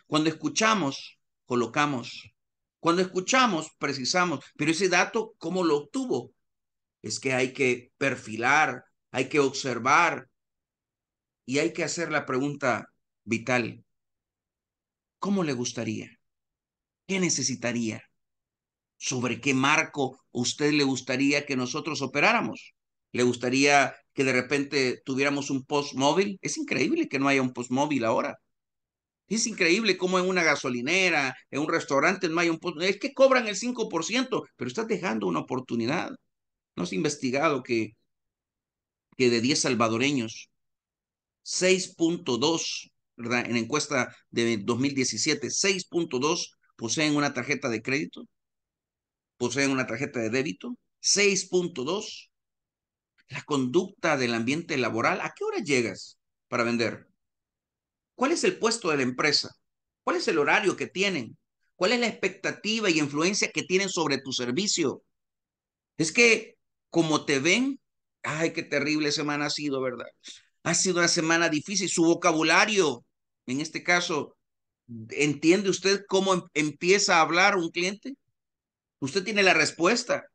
Cuando escuchamos, colocamos. Cuando escuchamos, precisamos. Pero ese dato, ¿cómo lo obtuvo? Es que hay que perfilar, hay que observar y hay que hacer la pregunta vital. ¿Cómo le gustaría? ¿Qué necesitaría? sobre qué marco usted le gustaría que nosotros operáramos. ¿Le gustaría que de repente tuviéramos un post móvil? Es increíble que no haya un post móvil ahora. Es increíble cómo en una gasolinera, en un restaurante no hay un post. Es que cobran el 5%, pero estás dejando una oportunidad. No has investigado que, que de 10 salvadoreños, 6.2, ¿verdad? En encuesta de 2017, 6.2 poseen una tarjeta de crédito poseen una tarjeta de débito. 6.2, la conducta del ambiente laboral. ¿A qué hora llegas para vender? ¿Cuál es el puesto de la empresa? ¿Cuál es el horario que tienen? ¿Cuál es la expectativa y influencia que tienen sobre tu servicio? Es que como te ven, ay, qué terrible semana ha sido, ¿verdad? Ha sido una semana difícil. Su vocabulario, en este caso, ¿entiende usted cómo em-, empieza a hablar un cliente? Usted tiene la respuesta.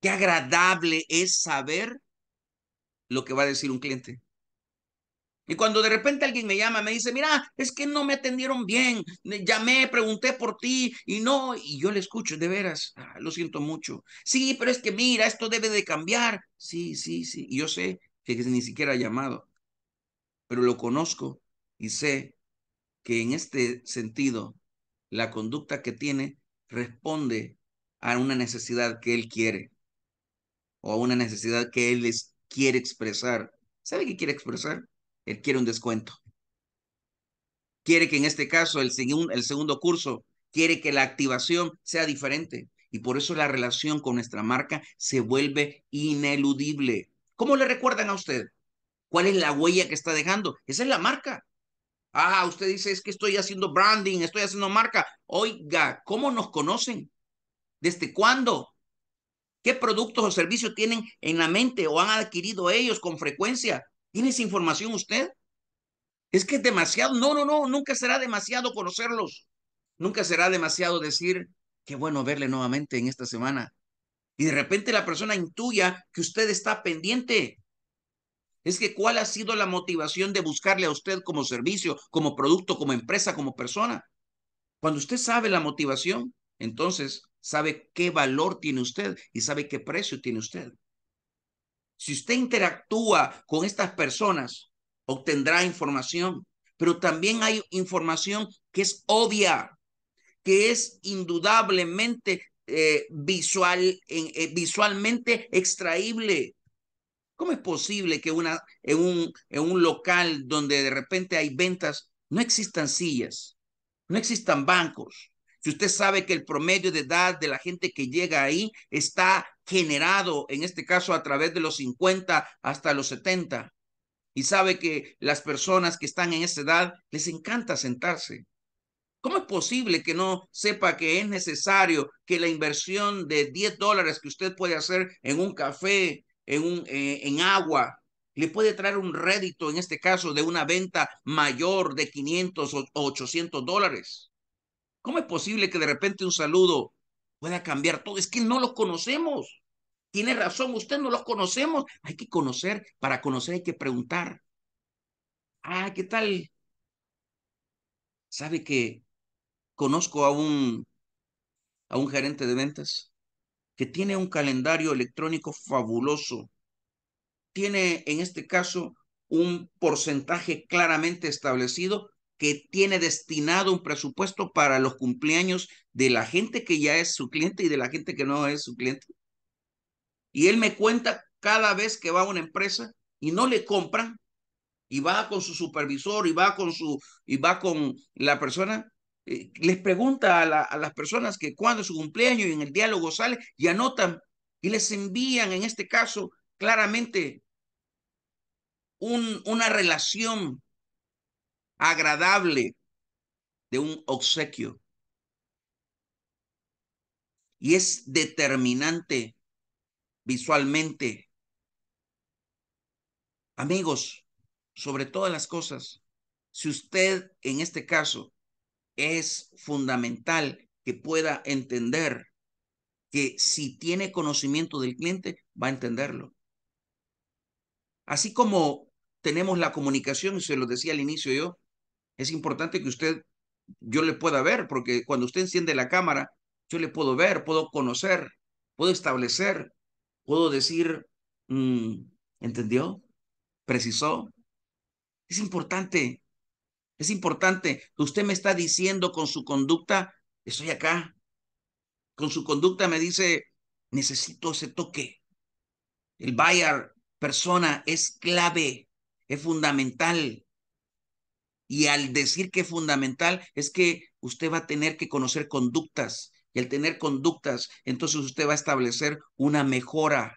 Qué agradable es saber lo que va a decir un cliente. Y cuando de repente alguien me llama, me dice, mira, es que no me atendieron bien, llamé, pregunté por ti y no, y yo le escucho, de veras, ah, lo siento mucho. Sí, pero es que mira, esto debe de cambiar. Sí, sí, sí, y yo sé que ni siquiera ha llamado, pero lo conozco y sé que en este sentido, la conducta que tiene responde a una necesidad que él quiere o a una necesidad que él les quiere expresar. ¿Sabe qué quiere expresar? Él quiere un descuento. Quiere que en este caso, el, el segundo curso, quiere que la activación sea diferente. Y por eso la relación con nuestra marca se vuelve ineludible. ¿Cómo le recuerdan a usted? ¿Cuál es la huella que está dejando? Esa es la marca. Ah, usted dice, es que estoy haciendo branding, estoy haciendo marca. Oiga, ¿cómo nos conocen? ¿Desde cuándo? ¿Qué productos o servicios tienen en la mente o han adquirido ellos con frecuencia? ¿Tiene esa información usted? Es que es demasiado. No, no, no, nunca será demasiado conocerlos. Nunca será demasiado decir, qué bueno verle nuevamente en esta semana. Y de repente la persona intuya que usted está pendiente es que cuál ha sido la motivación de buscarle a usted como servicio, como producto, como empresa, como persona. Cuando usted sabe la motivación, entonces sabe qué valor tiene usted y sabe qué precio tiene usted. Si usted interactúa con estas personas, obtendrá información, pero también hay información que es obvia, que es indudablemente eh, visual, eh, visualmente extraíble, ¿Cómo es posible que en, un, en un local donde de repente hay ventas no existan sillas, no existan bancos? Si usted sabe que el promedio de edad de la gente que llega ahí está generado, en este caso, a través de los 50 hasta los 70, y sabe que las personas que están en esa edad les encanta sentarse. ¿Cómo es posible que no sepa que es necesario que la inversión de 10 dólares que usted puede hacer en un café, en, eh, en agua, le puede traer un rédito, en este caso, de una venta mayor de 500 o 800 dólares. ¿Cómo es posible que de repente un saludo pueda cambiar todo? Es que no lo conocemos. Tiene razón, usted no los conocemos. Hay que conocer, para conocer hay que preguntar. Ah, ¿qué tal? ¿Sabe que conozco a un, a un gerente de ventas? que tiene un calendario electrónico fabuloso. Tiene en este caso un porcentaje claramente establecido que tiene destinado un presupuesto para los cumpleaños de la gente que ya es su cliente y de la gente que no es su cliente. Y él me cuenta cada vez que va a una empresa y no le compran y va con su supervisor y va con su y va con la persona eh, les pregunta a, las personas que cuando su cumpleaños y en el diálogo sale y anotan y les envían, en este caso, claramente una relación agradable de un obsequio. Y es determinante visualmente. Amigos, sobre todas las cosas, si usted en este caso es fundamental que pueda entender que si tiene conocimiento del cliente, va a entenderlo. Así como tenemos la comunicación, se lo decía al inicio yo, es importante que usted, yo le pueda ver, porque cuando usted enciende la cámara, yo le puedo ver, puedo conocer, puedo establecer, puedo decir, mm, ¿entendió? ¿Precisó? Es importante es importante que usted me está diciendo con su conducta, estoy acá. Con su conducta me dice, necesito ese toque. El buyer persona es clave, es fundamental. Y al decir que es fundamental, es que usted va a tener que conocer conductas. Y al tener conductas, entonces usted va a establecer una mejora.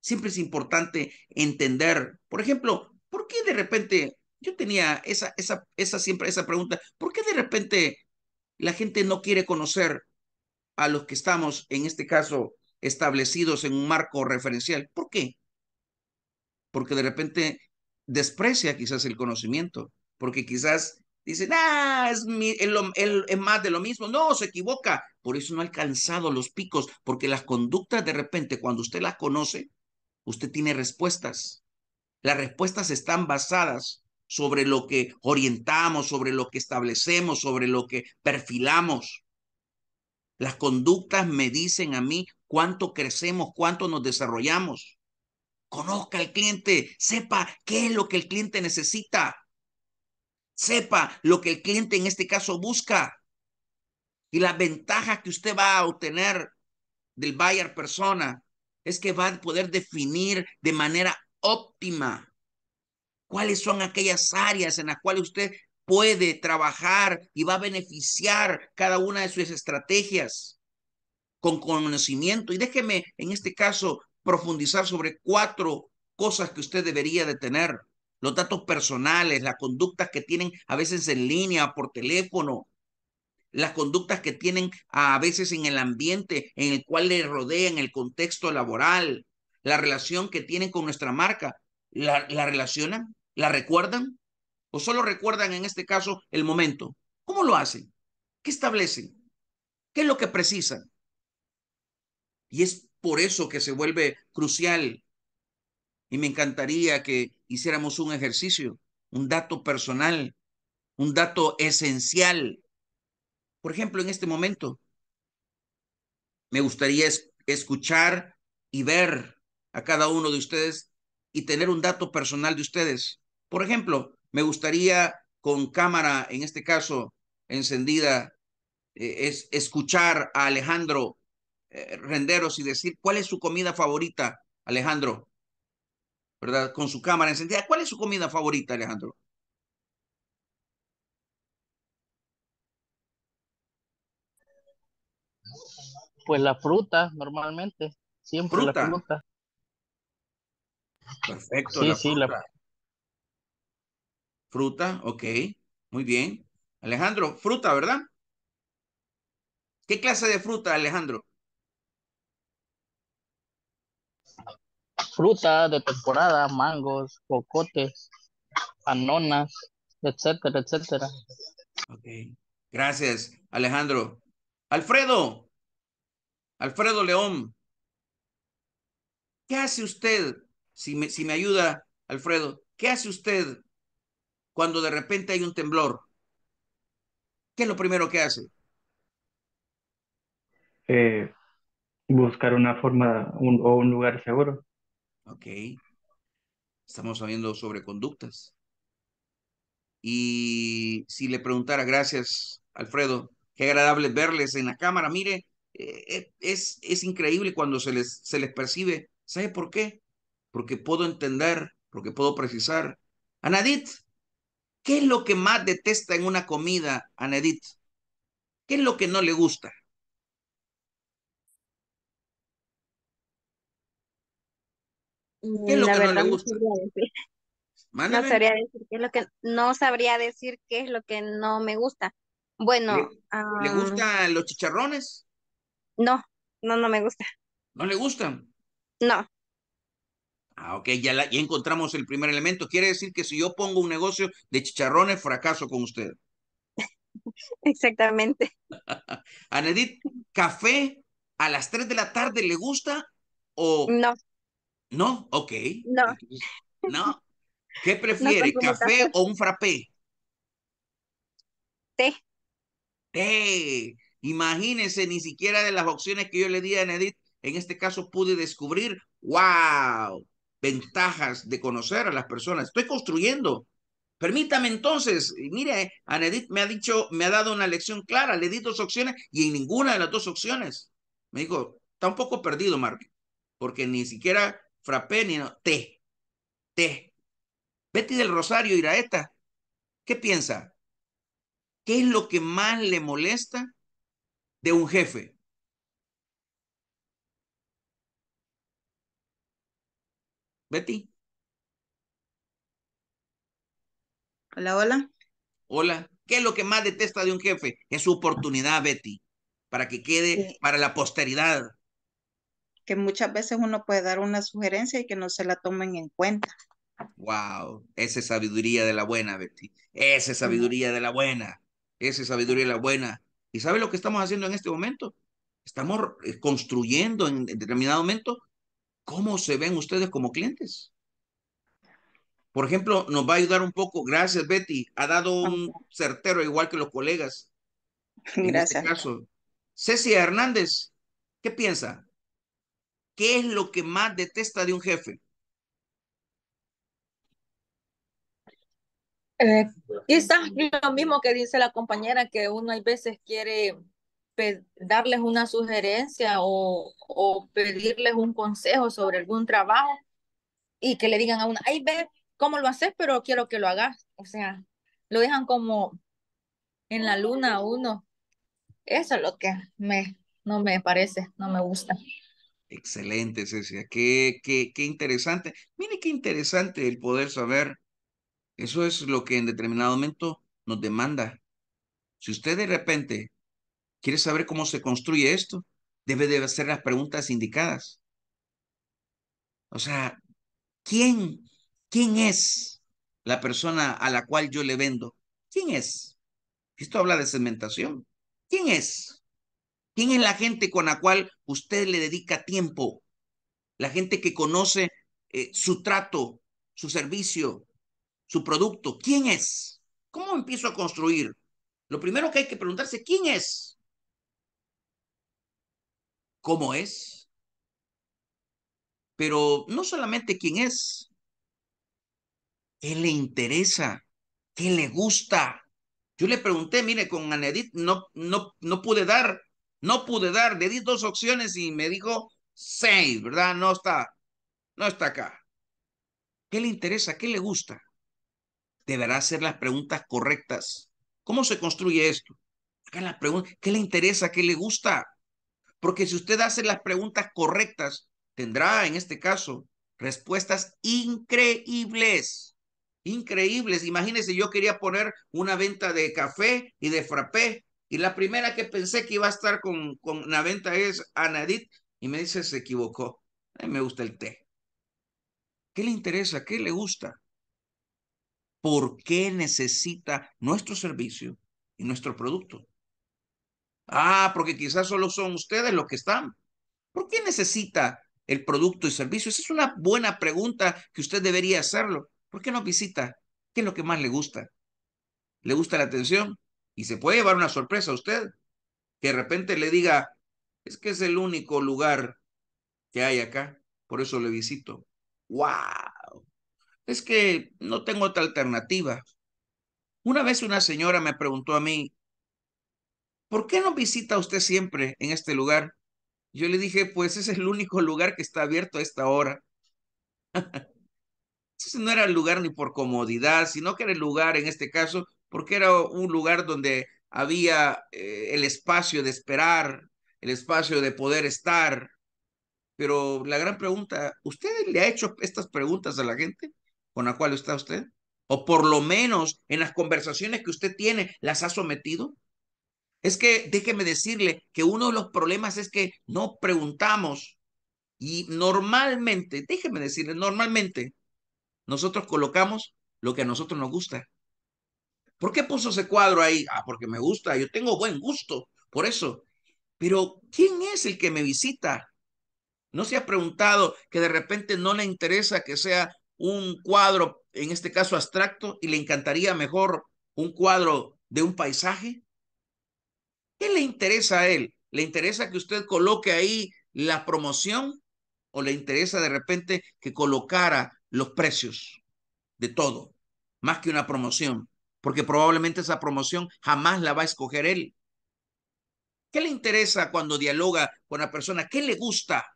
Siempre es importante entender, por ejemplo, ¿por qué de repente yo tenía esa, esa, esa siempre esa pregunta, ¿por qué de repente la gente no quiere conocer a los que estamos, en este caso, establecidos en un marco referencial? ¿Por qué? Porque de repente desprecia quizás el conocimiento, porque quizás dicen, ah, es, es, más de lo mismo. No, se equivoca. Por eso no ha alcanzado los picos, porque las conductas de repente, cuando usted las conoce, usted tiene respuestas. Las respuestas están basadas sobre lo que orientamos, sobre lo que establecemos, sobre lo que perfilamos. Las conductas me dicen a mí cuánto crecemos, cuánto nos desarrollamos. Conozca al cliente, sepa qué es lo que el cliente necesita, sepa lo que el cliente en este caso busca y la ventaja que usted va a obtener del buyer persona es que va a poder definir de manera óptima cuáles son aquellas áreas en las cuales usted puede trabajar y va a beneficiar cada una de sus estrategias con conocimiento. Y déjeme en este caso profundizar sobre cuatro cosas que usted debería de tener. Los datos personales, las conductas que tienen a veces en línea, por teléfono, las conductas que tienen a veces en el ambiente en el cual le rodean, el contexto laboral, la relación que tienen con nuestra marca, la, la relacionan ¿La recuerdan? ¿O solo recuerdan en este caso el momento? ¿Cómo lo hacen? ¿Qué establecen? ¿Qué es lo que precisan? Y es por eso que se vuelve crucial. Y me encantaría que hiciéramos un ejercicio, un dato personal, un dato esencial. Por ejemplo, en este momento, me gustaría escuchar y ver a cada uno de ustedes y tener un dato personal de ustedes. Por ejemplo, me gustaría con cámara, en este caso encendida, eh, es escuchar a Alejandro eh, Renderos y decir cuál es su comida favorita, Alejandro, ¿verdad? Con su cámara encendida, ¿cuál es su comida favorita, Alejandro? Pues la fruta, normalmente, siempre la fruta. Perfecto, sí, la Fruta, ok. Muy bien. Alejandro, fruta, ¿verdad? ¿Qué clase de fruta, Alejandro? Fruta de temporada, mangos, cocotes, anonas, etcétera, etcétera. Ok. Gracias, Alejandro. Alfredo. Alfredo León. ¿Qué hace usted? Si me, si me ayuda, Alfredo, ¿qué hace usted cuando de repente hay un temblor? ¿Qué es lo primero que hace? Eh, buscar una forma o un lugar seguro. Ok. Estamos hablando sobre conductas. Y si le preguntara, gracias Alfredo, qué agradable verles en la cámara. Mire, eh, eh, es, es increíble cuando se les, se les percibe. ¿Sabe por qué? Porque puedo entender, porque puedo precisar. Anadit, ¿Qué es lo que más detesta en una comida, Anedit? ¿Qué es lo que no le gusta? ¿Qué es mm, lo que no le gusta? No sabría, decir qué es lo que, no sabría decir qué es lo que no me gusta. Bueno. ¿Le, ¿le gustan los chicharrones? No, no, no me gusta. ¿No le gustan? No. Ah, ok, ya, encontramos el primer elemento. Quiere decir que si yo pongo un negocio de chicharrones, fracaso con usted. Exactamente. Anedit, ¿café a las 3 de la tarde le gusta o...? No. ¿No? Ok. No. ¿No? ¿Qué prefiere, café o un frappé? Té. Té. Imagínense, ni siquiera de las opciones que yo le di a Anedit, en este caso pude descubrir, wow, ventajas de conocer a las personas. Estoy construyendo. Permítame entonces, mire, Anedith me ha dicho, me ha dado una lección clara, le di dos opciones y en ninguna de las dos opciones me dijo, está un poco perdido, Mark, porque ni siquiera frappé ni no, Te, te. Betty del Rosario Iraeta, ¿qué piensa? ¿Qué es lo que más le molesta de un jefe? Betty. Hola, hola. Hola. ¿Qué es lo que más detesta de un jefe? Es su oportunidad, Betty, para que quede para la posteridad. Que muchas veces uno puede dar una sugerencia y que no se la tomen en cuenta. Wow, esa es sabiduría de la buena, Betty. Esa es sabiduría de la buena. Esa es sabiduría de la buena. ¿Y sabe lo que estamos haciendo en este momento? Estamos eh, construyendo en determinado momento ¿Cómo se ven ustedes como clientes? Por ejemplo, nos va a ayudar un poco. Gracias, Betty. Ha dado un certero igual que los colegas. Este Gracias. Este Ceci Hernández, ¿qué piensa? ¿Qué es lo que más detesta de un jefe? Eh, quizás lo mismo que dice la compañera, que uno hay veces quiere darles una sugerencia o, o, pedirles un consejo sobre algún trabajo y que le digan a uno, ay, ve cómo lo haces, pero quiero que lo hagas. O sea, lo dejan como en la luna a uno. Eso es lo que me, no me parece, no me gusta. Excelente, Cecia. Qué, qué, qué interesante. Mire qué interesante el poder saber. Eso es lo que en determinado momento nos demanda. Si usted de repente ¿Quieres saber cómo se construye esto? Debe de hacer las preguntas indicadas. O sea, ¿quién, quién es la persona a la cual yo le vendo? ¿Quién es? Esto habla de segmentación. ¿Quién es? ¿Quién es la gente con la cual usted le dedica tiempo? La gente que conoce eh, su trato, su servicio, su producto. ¿Quién es? ¿Cómo empiezo a construir? Lo primero que hay que preguntarse, ¿quién es? cómo es, pero no solamente quién es, qué le interesa, qué le gusta. Yo le pregunté, mire, con Anedit no, no, no pude dar, no pude dar, le di dos opciones y me dijo seis, ¿verdad? No está, no está acá. ¿Qué le interesa? ¿Qué le gusta? Deberá hacer las preguntas correctas. ¿Cómo se construye esto? Acá la pregunta, ¿qué le interesa? ¿Qué le gusta? Porque si usted hace las preguntas correctas, tendrá en este caso respuestas increíbles. Increíbles. Imagínese, yo quería poner una venta de café y de frappé. Y la primera que pensé que iba a estar con, con una venta es Anadit. Y me dice, se equivocó. A mí me gusta el té. ¿Qué le interesa? ¿Qué le gusta? ¿Por qué necesita nuestro servicio y nuestro producto? Ah, porque quizás solo son ustedes los que están. ¿Por qué necesita el producto y servicio? Esa es una buena pregunta que usted debería hacerlo. ¿Por qué no visita? ¿Qué es lo que más le gusta? ¿Le gusta la atención? Y se puede llevar una sorpresa a usted. Que de repente le diga, es que es el único lugar que hay acá, por eso le visito. ¡Wow! Es que no tengo otra alternativa. Una vez una señora me preguntó a mí, ¿por qué no visita usted siempre en este lugar? Yo le dije, pues ese es el único lugar que está abierto a esta hora. Ese no era el lugar ni por comodidad, sino que era el lugar en este caso, porque era un lugar donde había eh, el espacio de esperar, el espacio de poder estar. Pero la gran pregunta, ¿usted le ha hecho estas preguntas a la gente con la cual está usted? O por lo menos en las conversaciones que usted tiene, ¿las ha sometido? Es que déjeme decirle que uno de los problemas es que no preguntamos y normalmente, déjeme decirle, normalmente nosotros colocamos lo que a nosotros nos gusta. ¿Por qué puso ese cuadro ahí? Ah, porque me gusta, yo tengo buen gusto, por eso. Pero, ¿quién es el que me visita? ¿No se ha preguntado que de repente no le interesa que sea un cuadro, en este caso abstracto, y le encantaría mejor un cuadro de un paisaje? le interesa a él? ¿Le interesa que usted coloque ahí la promoción o le interesa de repente que colocara los precios de todo, más que una promoción? Porque probablemente esa promoción jamás la va a escoger él. ¿Qué le interesa cuando dialoga con la persona? ¿Qué le gusta?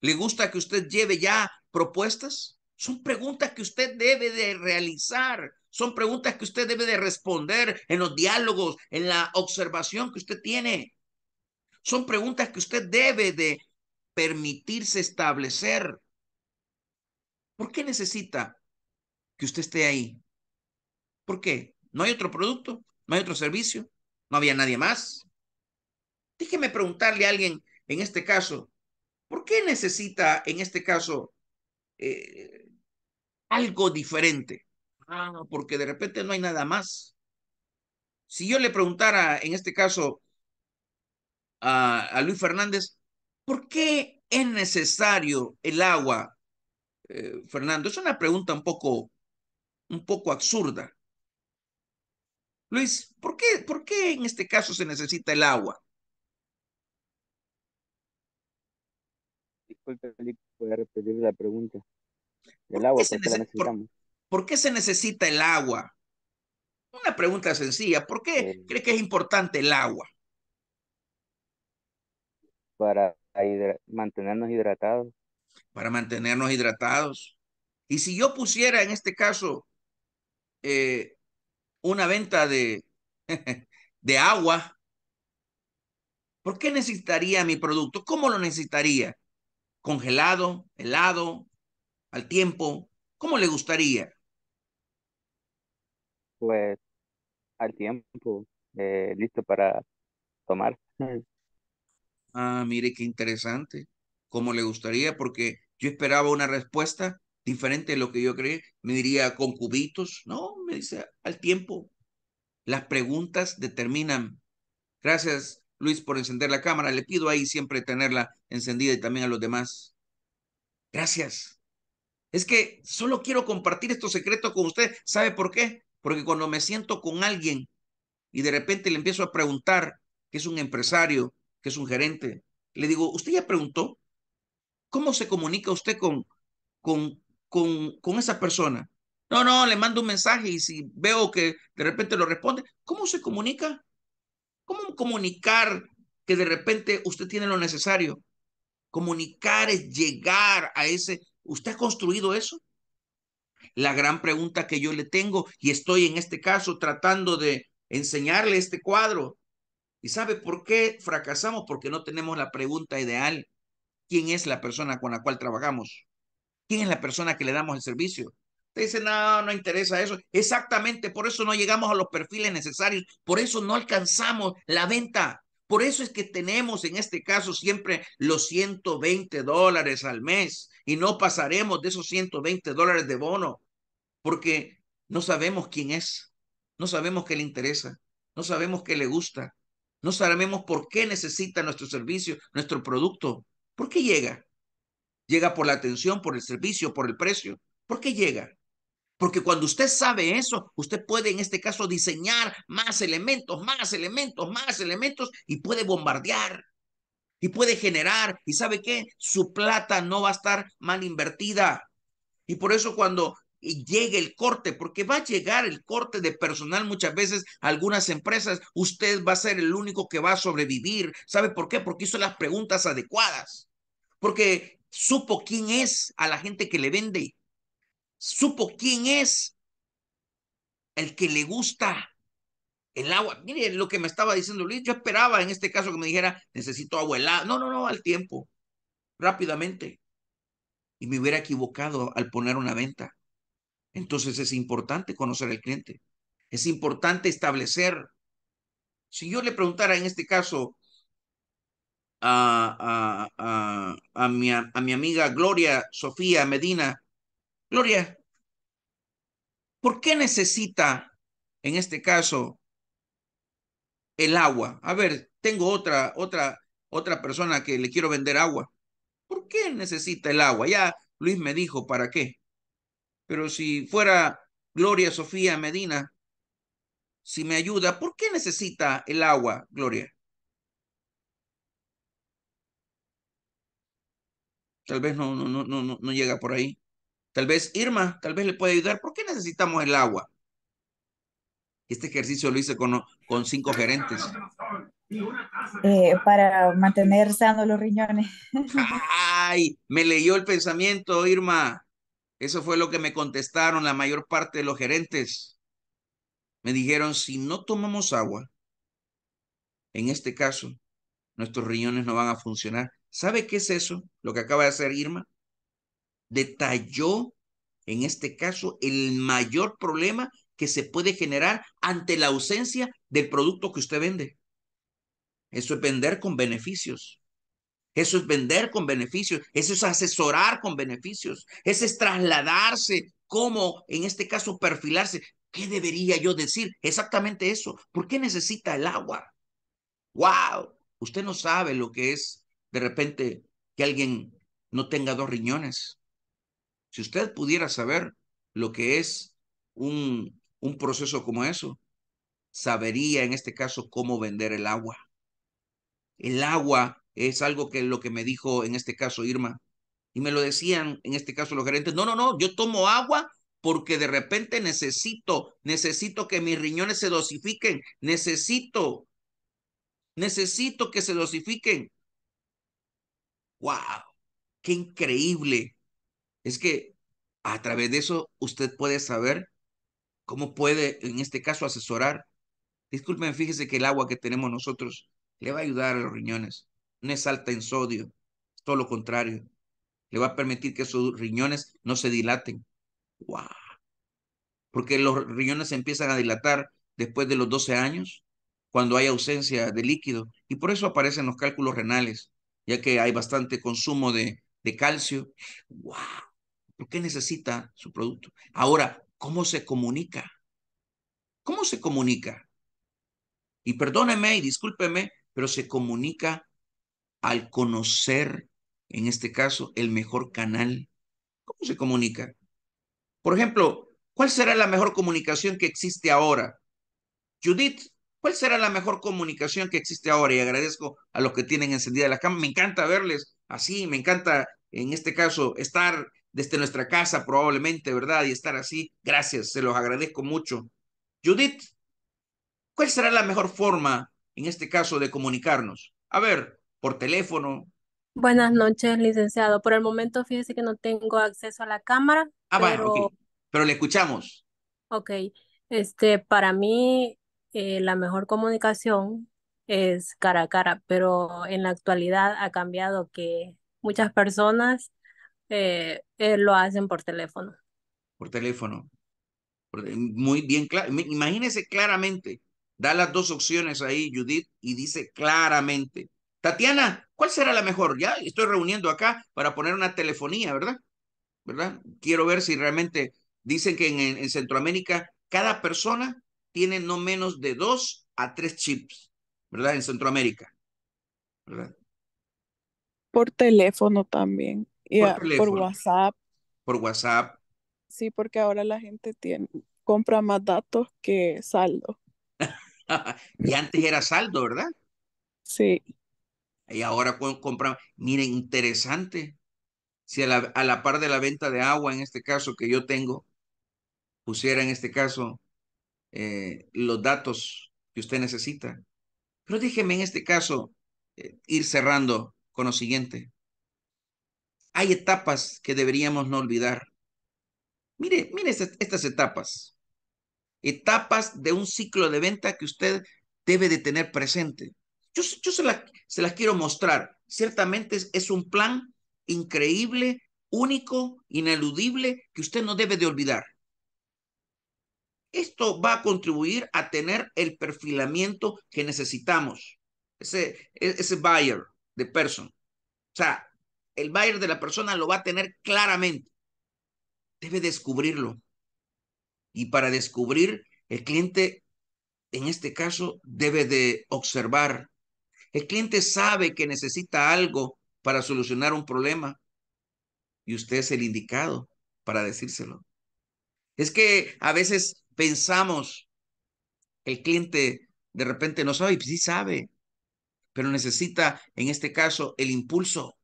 ¿Le gusta que usted lleve ya propuestas? Son preguntas que usted debe de realizar son preguntas que usted debe de responder en los diálogos, en la observación que usted tiene. Son preguntas que usted debe de permitirse establecer. ¿Por qué necesita que usted esté ahí? ¿Por qué? ¿No hay otro producto? ¿No hay otro servicio? ¿No había nadie más? Déjeme preguntarle a alguien en este caso, ¿por qué necesita en este caso eh, algo diferente? Ah, porque de repente no hay nada más. Si yo le preguntara, en este caso, a, Luis Fernández, ¿por qué es necesario el agua, eh, Fernando? Es una pregunta un poco, un poco absurda. Luis, ¿por qué, ¿por qué en este caso se necesita el agua? Disculpe, Felipe, voy a repetir la pregunta? ¿El agua? ¿Por qué, se, necesitamos? ¿Por qué se necesita el agua? Una pregunta sencilla. ¿Por qué cree que es importante el agua? Para mantenernos hidratados. Para mantenernos hidratados. Y si yo pusiera en este caso eh, una venta de, de agua, ¿por qué necesitaría mi producto? ¿Cómo lo necesitaría? ¿Congelado? ¿Helado? ¿Al tiempo? ¿Cómo le gustaría? Pues al tiempo, eh, listo para tomar. Ah, mire qué interesante. ¿Cómo le gustaría? Porque yo esperaba una respuesta diferente de lo que yo creía. Me diría con cubitos. No, me dice al tiempo. Las preguntas determinan. Gracias, Luis, por encender la cámara. Le pido ahí siempre tenerla encendida y también a los demás. Gracias. Es que solo quiero compartir estos secretos con usted. ¿Sabe por qué? Porque cuando me siento con alguien y de repente le empiezo a preguntar, que es un empresario, que es un gerente, le digo, ¿usted ya preguntó? ¿Cómo se comunica usted con, con, con, con esa persona? No, no, le mando un mensaje y si veo que de repente lo responde, ¿cómo se comunica? ¿Cómo comunicar que de repente usted tiene lo necesario? Comunicar es llegar a ese ¿Usted ha construido eso? La gran pregunta que yo le tengo, y estoy en este caso tratando de enseñarle este cuadro. ¿Y sabe por qué fracasamos? Porque no tenemos la pregunta ideal. ¿Quién es la persona con la cual trabajamos? ¿Quién es la persona que le damos el servicio? Usted dice, no, no interesa eso. Exactamente, por eso no llegamos a los perfiles necesarios, por eso no alcanzamos la venta. Por eso es que tenemos en este caso siempre los 120 dólares al mes, y no pasaremos de esos 120 dólares de bono porque no sabemos quién es, no sabemos qué le interesa, no sabemos qué le gusta, no sabemos por qué necesita nuestro servicio, nuestro producto. ¿Por qué llega? Llega por la atención, por el servicio, por el precio. ¿Por qué llega? Porque cuando usted sabe eso, usted puede en este caso diseñar más elementos, más elementos, más elementos y puede bombardear y puede generar. ¿Y sabe qué? Su plata no va a estar mal invertida. Y por eso cuando llegue el corte, porque va a llegar el corte de personal muchas veces a algunas empresas, usted va a ser el único que va a sobrevivir. ¿Sabe por qué? Porque hizo las preguntas adecuadas. Porque supo quién es a la gente que le vende. Supo quién es el que le gusta. El agua, mire lo que me estaba diciendo Luis, yo esperaba en este caso que me dijera, necesito agua helada. No, no, no, al tiempo, rápidamente. Y me hubiera equivocado al poner una venta. Entonces es importante conocer al cliente. Es importante establecer. Si yo le preguntara en este caso a, a, mi, a mi amiga Gloria Sofía Medina, Gloria, ¿por qué necesita en este caso el agua. A ver, tengo otra, otra, otra persona que le quiero vender agua. ¿Por qué necesita el agua? Ya Luis me dijo para qué. Pero si fuera Gloria Sofía Medina, si me ayuda, ¿por qué necesita el agua, Gloria? Tal vez no, no, no, no, no llega por ahí. Tal vez Irma, tal vez le puede ayudar. ¿Por qué necesitamos el agua? Este ejercicio lo hice con, con cinco gerentes. Eh, para mantener sanos los riñones. Ay, me leyó el pensamiento, Irma. Eso fue lo que me contestaron la mayor parte de los gerentes. Me dijeron, si no tomamos agua, en este caso, nuestros riñones no van a funcionar. ¿Sabe qué es eso? Lo que acaba de hacer Irma. Detalló, en este caso, el mayor problema que se puede generar ante la ausencia del producto que usted vende. Eso es vender con beneficios. Eso es vender con beneficios. Eso es asesorar con beneficios. Eso es trasladarse, como en este caso perfilarse. ¿Qué debería yo decir? Exactamente eso. ¿Por qué necesita el agua? ¡Wow! Usted no sabe lo que es de repente que alguien no tenga dos riñones. Si usted pudiera saber lo que es un un proceso como eso, sabería en este caso cómo vender el agua. El agua es algo que lo que me dijo en este caso Irma. Y me lo decían en este caso los gerentes, no, no, no, yo tomo agua porque de repente necesito, necesito que mis riñones se dosifiquen, necesito, necesito que se dosifiquen. ¡Wow! ¡Qué increíble! Es que a través de eso usted puede saber ¿Cómo puede, en este caso, asesorar? Disculpen, fíjese que el agua que tenemos nosotros le va a ayudar a los riñones. No es alta en sodio, todo lo contrario. Le va a permitir que sus riñones no se dilaten. ¡Wow! Porque los riñones empiezan a dilatar después de los 12 años, cuando hay ausencia de líquido. Y por eso aparecen los cálculos renales, ya que hay bastante consumo de, de calcio. ¡Wow! ¿Por qué necesita su producto? Ahora, ¿Cómo se comunica? ¿Cómo se comunica? Y perdóneme y discúlpeme, pero se comunica al conocer, en este caso, el mejor canal. ¿Cómo se comunica? Por ejemplo, ¿cuál será la mejor comunicación que existe ahora? Judith, ¿cuál será la mejor comunicación que existe ahora? Y agradezco a los que tienen encendida la cámara. Me encanta verles así, me encanta en este caso estar desde nuestra casa probablemente, ¿verdad? Y estar así. Gracias, se los agradezco mucho. Judith, ¿cuál será la mejor forma, en este caso, de comunicarnos? A ver, por teléfono. Buenas noches, licenciado. Por el momento, fíjese que no tengo acceso a la cámara. Ah, pero... pero le escuchamos. Ok, este, para mí, eh, la mejor comunicación es cara a cara, pero en la actualidad ha cambiado que muchas personas eh, eh, lo hacen por teléfono. Por teléfono. Eh, muy bien claro. Imagínese claramente. Da las dos opciones ahí, Judith, y dice claramente. Tatiana, ¿cuál será la mejor? Ya estoy reuniendo acá para poner una telefonía, ¿verdad? ¿Verdad? Quiero ver si realmente dicen que en, en Centroamérica cada persona tiene no menos de dos a tres chips, ¿verdad? En Centroamérica, ¿verdad? Por teléfono también por, WhatsApp. Por WhatsApp. Sí, porque ahora la gente tiene, compra más datos que saldo. y antes era saldo, ¿verdad? Sí. Y ahora comprar miren, interesante. Si a la, par de la venta de agua, en este caso que yo tengo, pusiera en este caso eh, los datos que usted necesita. Pero déjeme en este caso eh, ir cerrando con lo siguiente hay etapas que deberíamos no olvidar. Mire, mire este, estas etapas. Etapas de un ciclo de venta que usted debe de tener presente. Yo, se, las quiero mostrar. Ciertamente es, un plan increíble, único, ineludible, que usted no debe de olvidar. Esto va a contribuir a tener el perfilamiento que necesitamos. Ese, e, ese buyer de person. O sea, el buyer de la persona lo va a tener claramente. Debe descubrirlo. Y para descubrir, el cliente, en este caso, debe de observar. El cliente sabe que necesita algo para solucionar un problema y usted es el indicado para decírselo. Es que a veces pensamos, el cliente de repente no sabe, y sí sabe, pero necesita en este caso el impulso.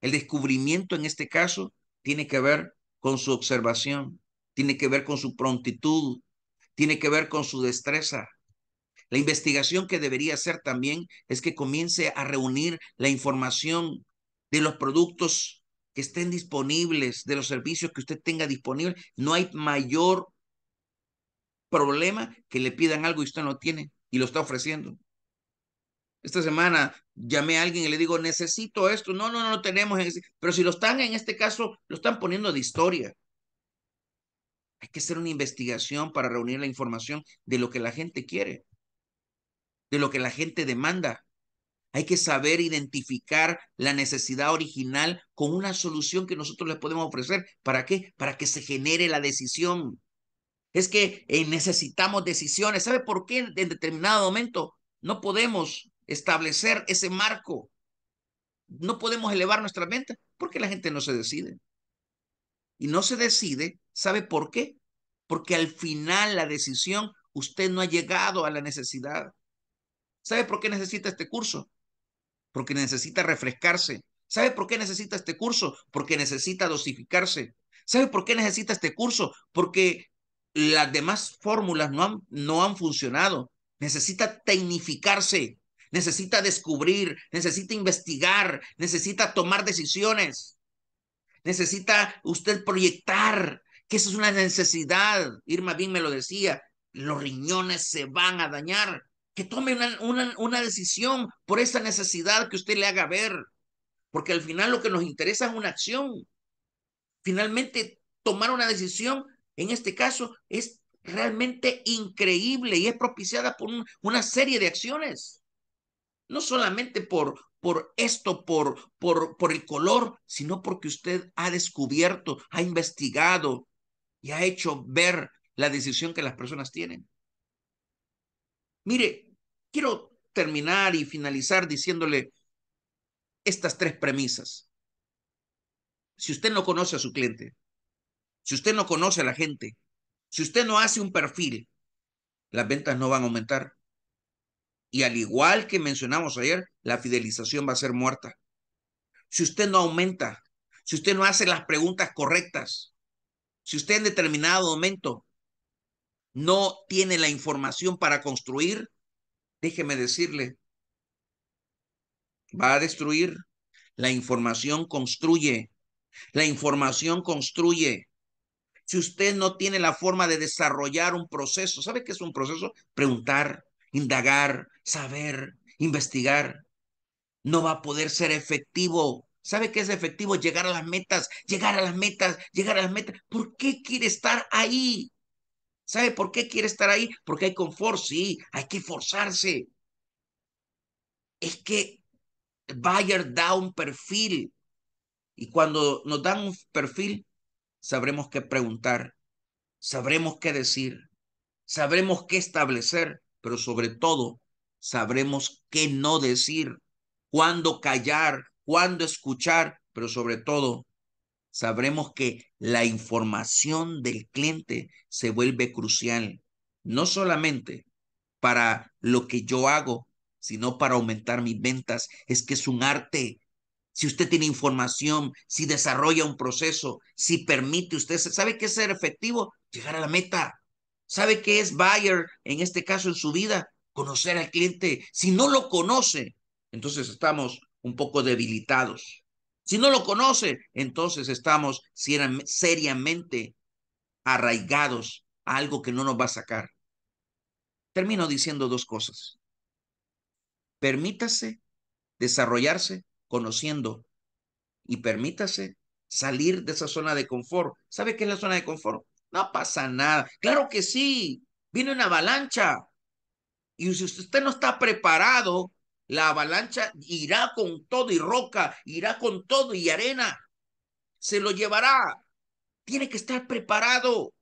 El descubrimiento en este caso tiene que ver con su observación, tiene que ver con su prontitud, tiene que ver con su destreza. La investigación que debería hacer también es que comience a reunir la información de los productos que estén disponibles, de los servicios que usted tenga disponibles. No hay mayor problema que le pidan algo y usted no tiene y lo está ofreciendo. Esta semana llamé a alguien y le digo, necesito esto. No, no, no lo tenemos. Pero si lo están, en este caso, lo están poniendo de historia. Hay que hacer una investigación para reunir la información de lo que la gente quiere, de lo que la gente demanda. Hay que saber identificar la necesidad original con una solución que nosotros les podemos ofrecer. ¿Para qué? Para que se genere la decisión. Es que eh, necesitamos decisiones. ¿Sabe por qué en determinado momento no podemos establecer ese marco. No podemos elevar nuestra venta porque la gente no se decide. Y no se decide, ¿sabe por qué? Porque al final la decisión, usted no ha llegado a la necesidad. ¿Sabe por qué necesita este curso? Porque necesita refrescarse. ¿Sabe por qué necesita este curso? Porque necesita dosificarse. ¿Sabe por qué necesita este curso? Porque las demás fórmulas no han, no han funcionado. Necesita tecnificarse necesita descubrir, necesita investigar, necesita tomar decisiones, necesita usted proyectar, que eso es una necesidad. Irma bien me lo decía, los riñones se van a dañar. Que tome una, decisión por esa necesidad que usted le haga ver. Porque al final lo que nos interesa es una acción. Finalmente, tomar una decisión, en este caso, es realmente increíble y es propiciada por una serie de acciones. No solamente por, por esto, por, por, por el color, sino porque usted ha descubierto, ha investigado y ha hecho ver la decisión que las personas tienen. Mire, quiero terminar y finalizar diciéndole estas tres premisas. Si usted no conoce a su cliente, si usted no conoce a la gente, si usted no hace un perfil, las ventas no van a aumentar. Y al igual que mencionamos ayer, la fidelización va a ser muerta. Si usted no aumenta, si usted no hace las preguntas correctas, si usted en determinado momento no tiene la información para construir, déjeme decirle, va a destruir. La información construye. La información construye. Si usted no tiene la forma de desarrollar un proceso, ¿sabe qué es un proceso? Preguntar, indagar, saber, investigar. No va a poder ser efectivo. ¿Sabe qué es efectivo? Llegar a las metas, llegar a las metas, llegar a las metas. ¿Por qué quiere estar ahí? ¿Sabe por qué quiere estar ahí? Porque hay confort, sí, hay que forzarse. Es que Bayer da un perfil y cuando nos dan un perfil, sabremos qué preguntar, sabremos qué decir, sabremos qué establecer pero sobre todo sabremos qué no decir, cuándo callar, cuándo escuchar, pero sobre todo sabremos que la información del cliente se vuelve crucial, no solamente para lo que yo hago, sino para aumentar mis ventas. Es que es un arte. Si usted tiene información, si desarrolla un proceso, si permite usted, ¿sabe qué es ser efectivo? Llegar a la meta. ¿Sabe qué es buyer en este caso en su vida? Conocer al cliente. Si no lo conoce, entonces estamos un poco debilitados. Si no lo conoce, entonces estamos seriamente arraigados a algo que no nos va a sacar. Termino diciendo dos cosas. Permítase desarrollarse conociendo y permítase salir de esa zona de confort. ¿Sabe qué es la zona de confort? No pasa nada. Claro que sí, viene una avalancha. Y si usted no está preparado, la avalancha irá con todo y roca, irá con todo y arena. Se lo llevará. Tiene que estar preparado.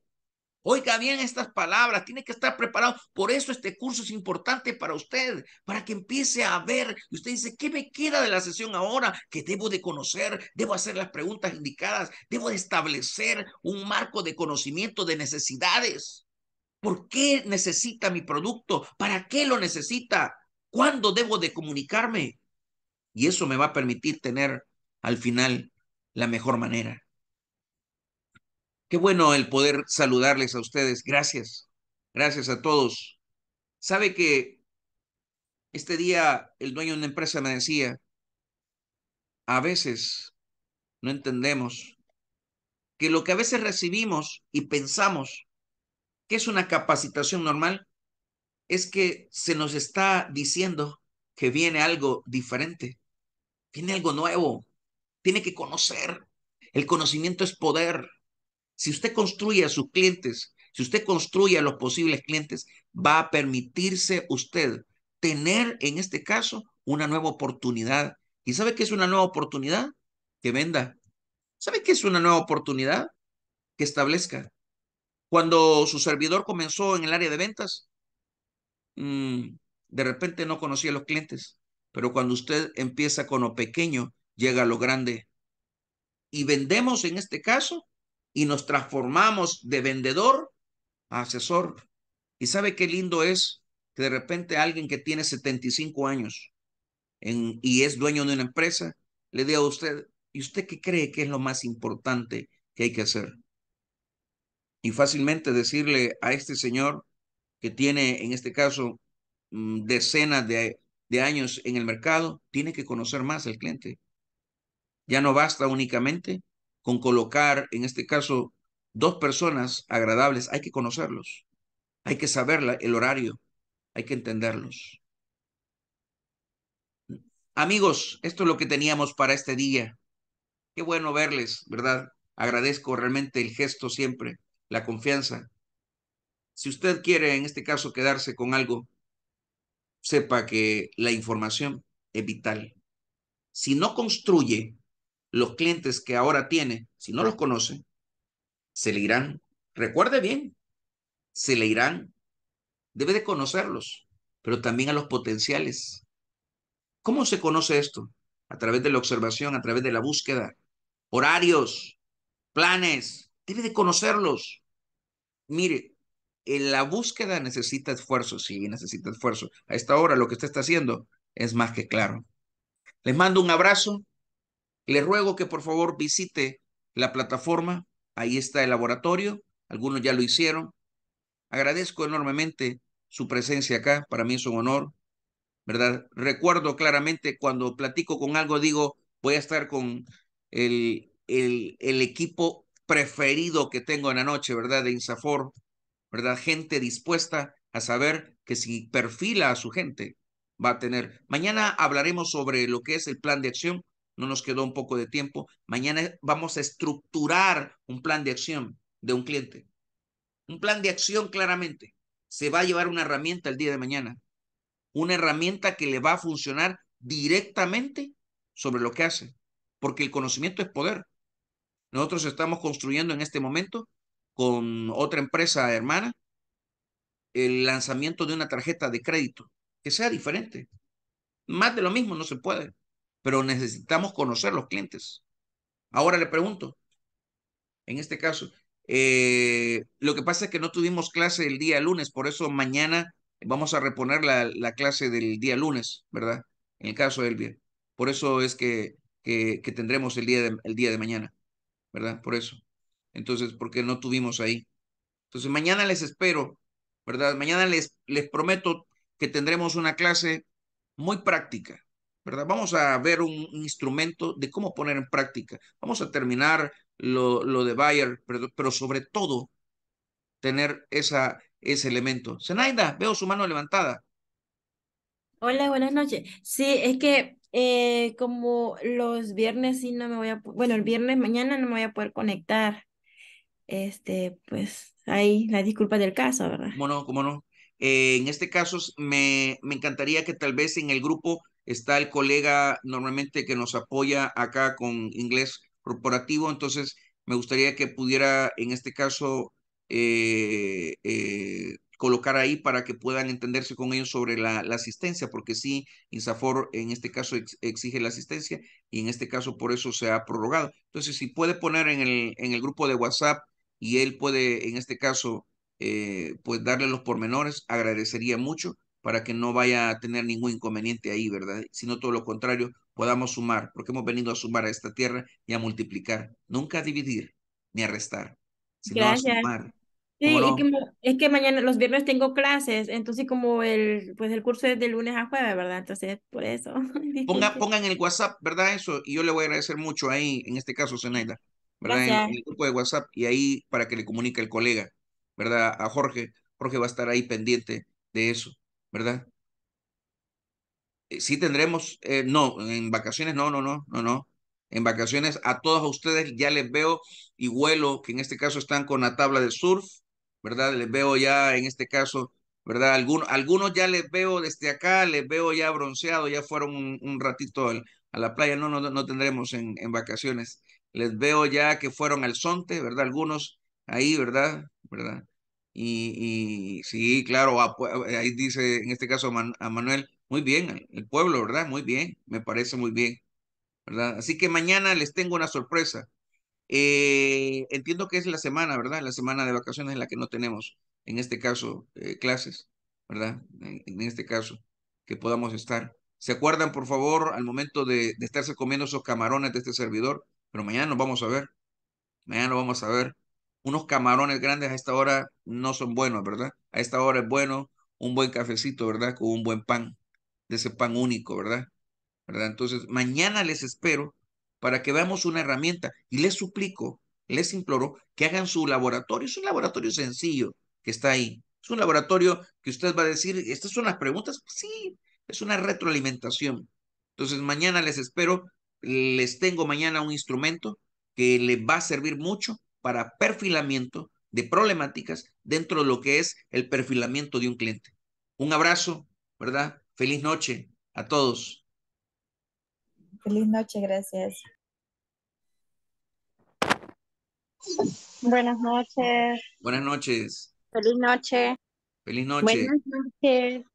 Oiga bien estas palabras, tiene que estar preparado. Por eso este curso es importante para usted, para que empiece a ver. usted dice, ¿qué me queda de la sesión ahora? Que debo de conocer, debo hacer las preguntas indicadas, debo de establecer un marco de conocimiento de necesidades. ¿Por qué necesita mi producto? ¿Para qué lo necesita? ¿Cuándo debo de comunicarme? Y eso me va a permitir tener al final la mejor manera. Qué bueno el poder saludarles a ustedes. Gracias. Gracias a todos. Sabe que este día el dueño de una empresa me decía, a veces no entendemos que lo que a veces recibimos y pensamos que es una capacitación normal, es que se nos está diciendo que viene algo diferente, viene algo nuevo, tiene que conocer. El conocimiento es poder. Si usted construye a sus clientes, si usted construye a los posibles clientes, va a permitirse usted tener, en este caso, una nueva oportunidad. ¿Y sabe qué es una nueva oportunidad? Que venda. ¿Sabe qué es una nueva oportunidad? Que establezca. Cuando su servidor comenzó en el área de ventas, mm, de repente no conocía a los clientes, pero cuando usted empieza con lo pequeño, llega a lo grande. Y vendemos en este caso y nos transformamos de vendedor a asesor. Y sabe qué lindo es que de repente alguien que tiene 75 años y es dueño de una empresa, le diga a usted, ¿y usted qué cree que es lo más importante que hay que hacer? Y fácilmente decirle a este señor que tiene, en este caso, mm, decenas de años en el mercado, tiene que conocer más al cliente. Ya no basta únicamente con colocar, en este caso, dos personas agradables, hay que conocerlos, hay que saber el horario, hay que entenderlos. Amigos, esto es lo que teníamos para este día. Qué bueno verles, ¿verdad? Agradezco realmente el gesto siempre, la confianza. Si usted quiere, en este caso, quedarse con algo, sepa que la información es vital. Si no construye, los clientes que ahora tiene, si no los conoce, se le irán, recuerde bien, se le irán, debe de conocerlos, pero también a los potenciales. ¿Cómo se conoce esto? A través de la observación, a través de la búsqueda, horarios, planes, debe de conocerlos. Mire, en la búsqueda necesita esfuerzo, sí, necesita esfuerzo. A esta hora lo que usted está haciendo es más que claro. Les mando un abrazo le ruego que por favor visite la plataforma, ahí está el laboratorio, algunos ya lo hicieron. Agradezco enormemente su presencia acá, para mí es un honor, ¿verdad? Recuerdo claramente cuando platico con algo, digo, voy a estar con el, el, el equipo preferido que tengo en la noche, ¿verdad? De Insafor, ¿verdad? Gente dispuesta a saber que si perfila a su gente, va a tener. Mañana hablaremos sobre lo que es el plan de acción no nos quedó un poco de tiempo. Mañana vamos a estructurar un plan de acción de un cliente. Un plan de acción claramente. Se va a llevar una herramienta el día de mañana. Una herramienta que le va a funcionar directamente sobre lo que hace. Porque el conocimiento es poder. Nosotros estamos construyendo en este momento con otra empresa hermana el lanzamiento de una tarjeta de crédito que sea diferente. Más de lo mismo no se puede pero necesitamos conocer los clientes. Ahora le pregunto, en este caso, eh, lo que pasa es que no tuvimos clase el día lunes, por eso mañana vamos a reponer la, la clase del día lunes, ¿verdad? En el caso de Elvia. Por eso es que, que, tendremos el día, de, el día de mañana, ¿verdad? Por eso. Entonces, porque no tuvimos ahí. Entonces, mañana les espero, ¿verdad? Mañana les, les prometo que tendremos una clase muy práctica, ¿verdad? Vamos a ver un instrumento de cómo poner en práctica. Vamos a terminar lo, lo de Bayer, pero, sobre todo tener esa, ese elemento. Zenaida, veo su mano levantada. Hola, buenas noches. Sí, es que eh, como los viernes sí no me voy a, bueno, el viernes mañana no me voy a poder conectar. Este, pues ahí la disculpa del caso, ¿verdad? ¿Cómo no? ¿Cómo no? Eh, en este caso, me, me encantaría que tal vez en el grupo está el colega normalmente que nos apoya acá con inglés corporativo, entonces me gustaría que pudiera en este caso eh, eh, colocar ahí para que puedan entenderse con ellos sobre la, asistencia, porque sí, INSAFOR en este caso exige la asistencia y en este caso por eso se ha prorrogado. Entonces, si puede poner en el, en el grupo de WhatsApp y él puede en este caso eh, pues darle los pormenores, agradecería mucho para que no vaya a tener ningún inconveniente ahí, ¿verdad? Sino todo lo contrario, podamos sumar, porque hemos venido a sumar a esta tierra y a multiplicar, nunca a dividir ni a restar, Gracias. es, que, mañana, los viernes tengo clases, entonces como el, pues el curso es de lunes a jueves, ¿verdad? Entonces, por eso. Ponga, pongan en el WhatsApp, ¿verdad? Eso, y yo le voy a agradecer mucho ahí, en este caso, Zenaida, ¿verdad? En, en el grupo de WhatsApp y ahí para que le comunique el colega, ¿verdad? A Jorge, Jorge va a estar ahí pendiente de eso. ¿verdad? Eh, sí tendremos, eh, no, en vacaciones no, no, no, no, no. En vacaciones a todos ustedes ya les veo y vuelo, que en este caso están con la tabla de surf, ¿verdad? Les veo ya en este caso, ¿verdad? Algunos, algunos ya les veo desde acá, les veo ya bronceado, ya fueron un, ratito a la playa, no, no, no tendremos en, en vacaciones. Les veo ya que fueron al sonte, ¿verdad? Algunos ahí, ¿verdad? ¿Verdad? Y, sí, claro, eh, ahí dice en este caso a, Manuel, muy bien, el pueblo, ¿verdad? Muy bien, me parece muy bien, ¿verdad? Así que mañana les tengo una sorpresa. Eh, entiendo que es la semana, ¿verdad? La semana de vacaciones en la que no tenemos, en este caso, eh, clases, ¿verdad? En, este caso, que podamos estar. ¿Se acuerdan, por favor, al momento de, de estarse comiendo esos camarones de este servidor? Pero mañana nos vamos a ver. Mañana nos vamos a ver unos camarones grandes a esta hora no son buenos, ¿verdad? A esta hora es bueno un buen cafecito, ¿verdad? Con un buen pan, de ese pan único, ¿verdad? ¿verdad? Entonces, mañana les espero para que veamos una herramienta y les suplico, les imploro que hagan su laboratorio. Es un laboratorio sencillo que está ahí. Es un laboratorio que usted va a decir, estas son las preguntas. Pues sí, es una retroalimentación. Entonces, mañana les espero. Les tengo mañana un instrumento que les va a servir mucho para perfilamiento de problemáticas dentro de lo que es el perfilamiento de un cliente. Un abrazo, ¿verdad? Feliz noche a todos. Feliz noche, gracias. Buenas noches. Buenas noches. Feliz noche. Feliz noche. Buenas noches.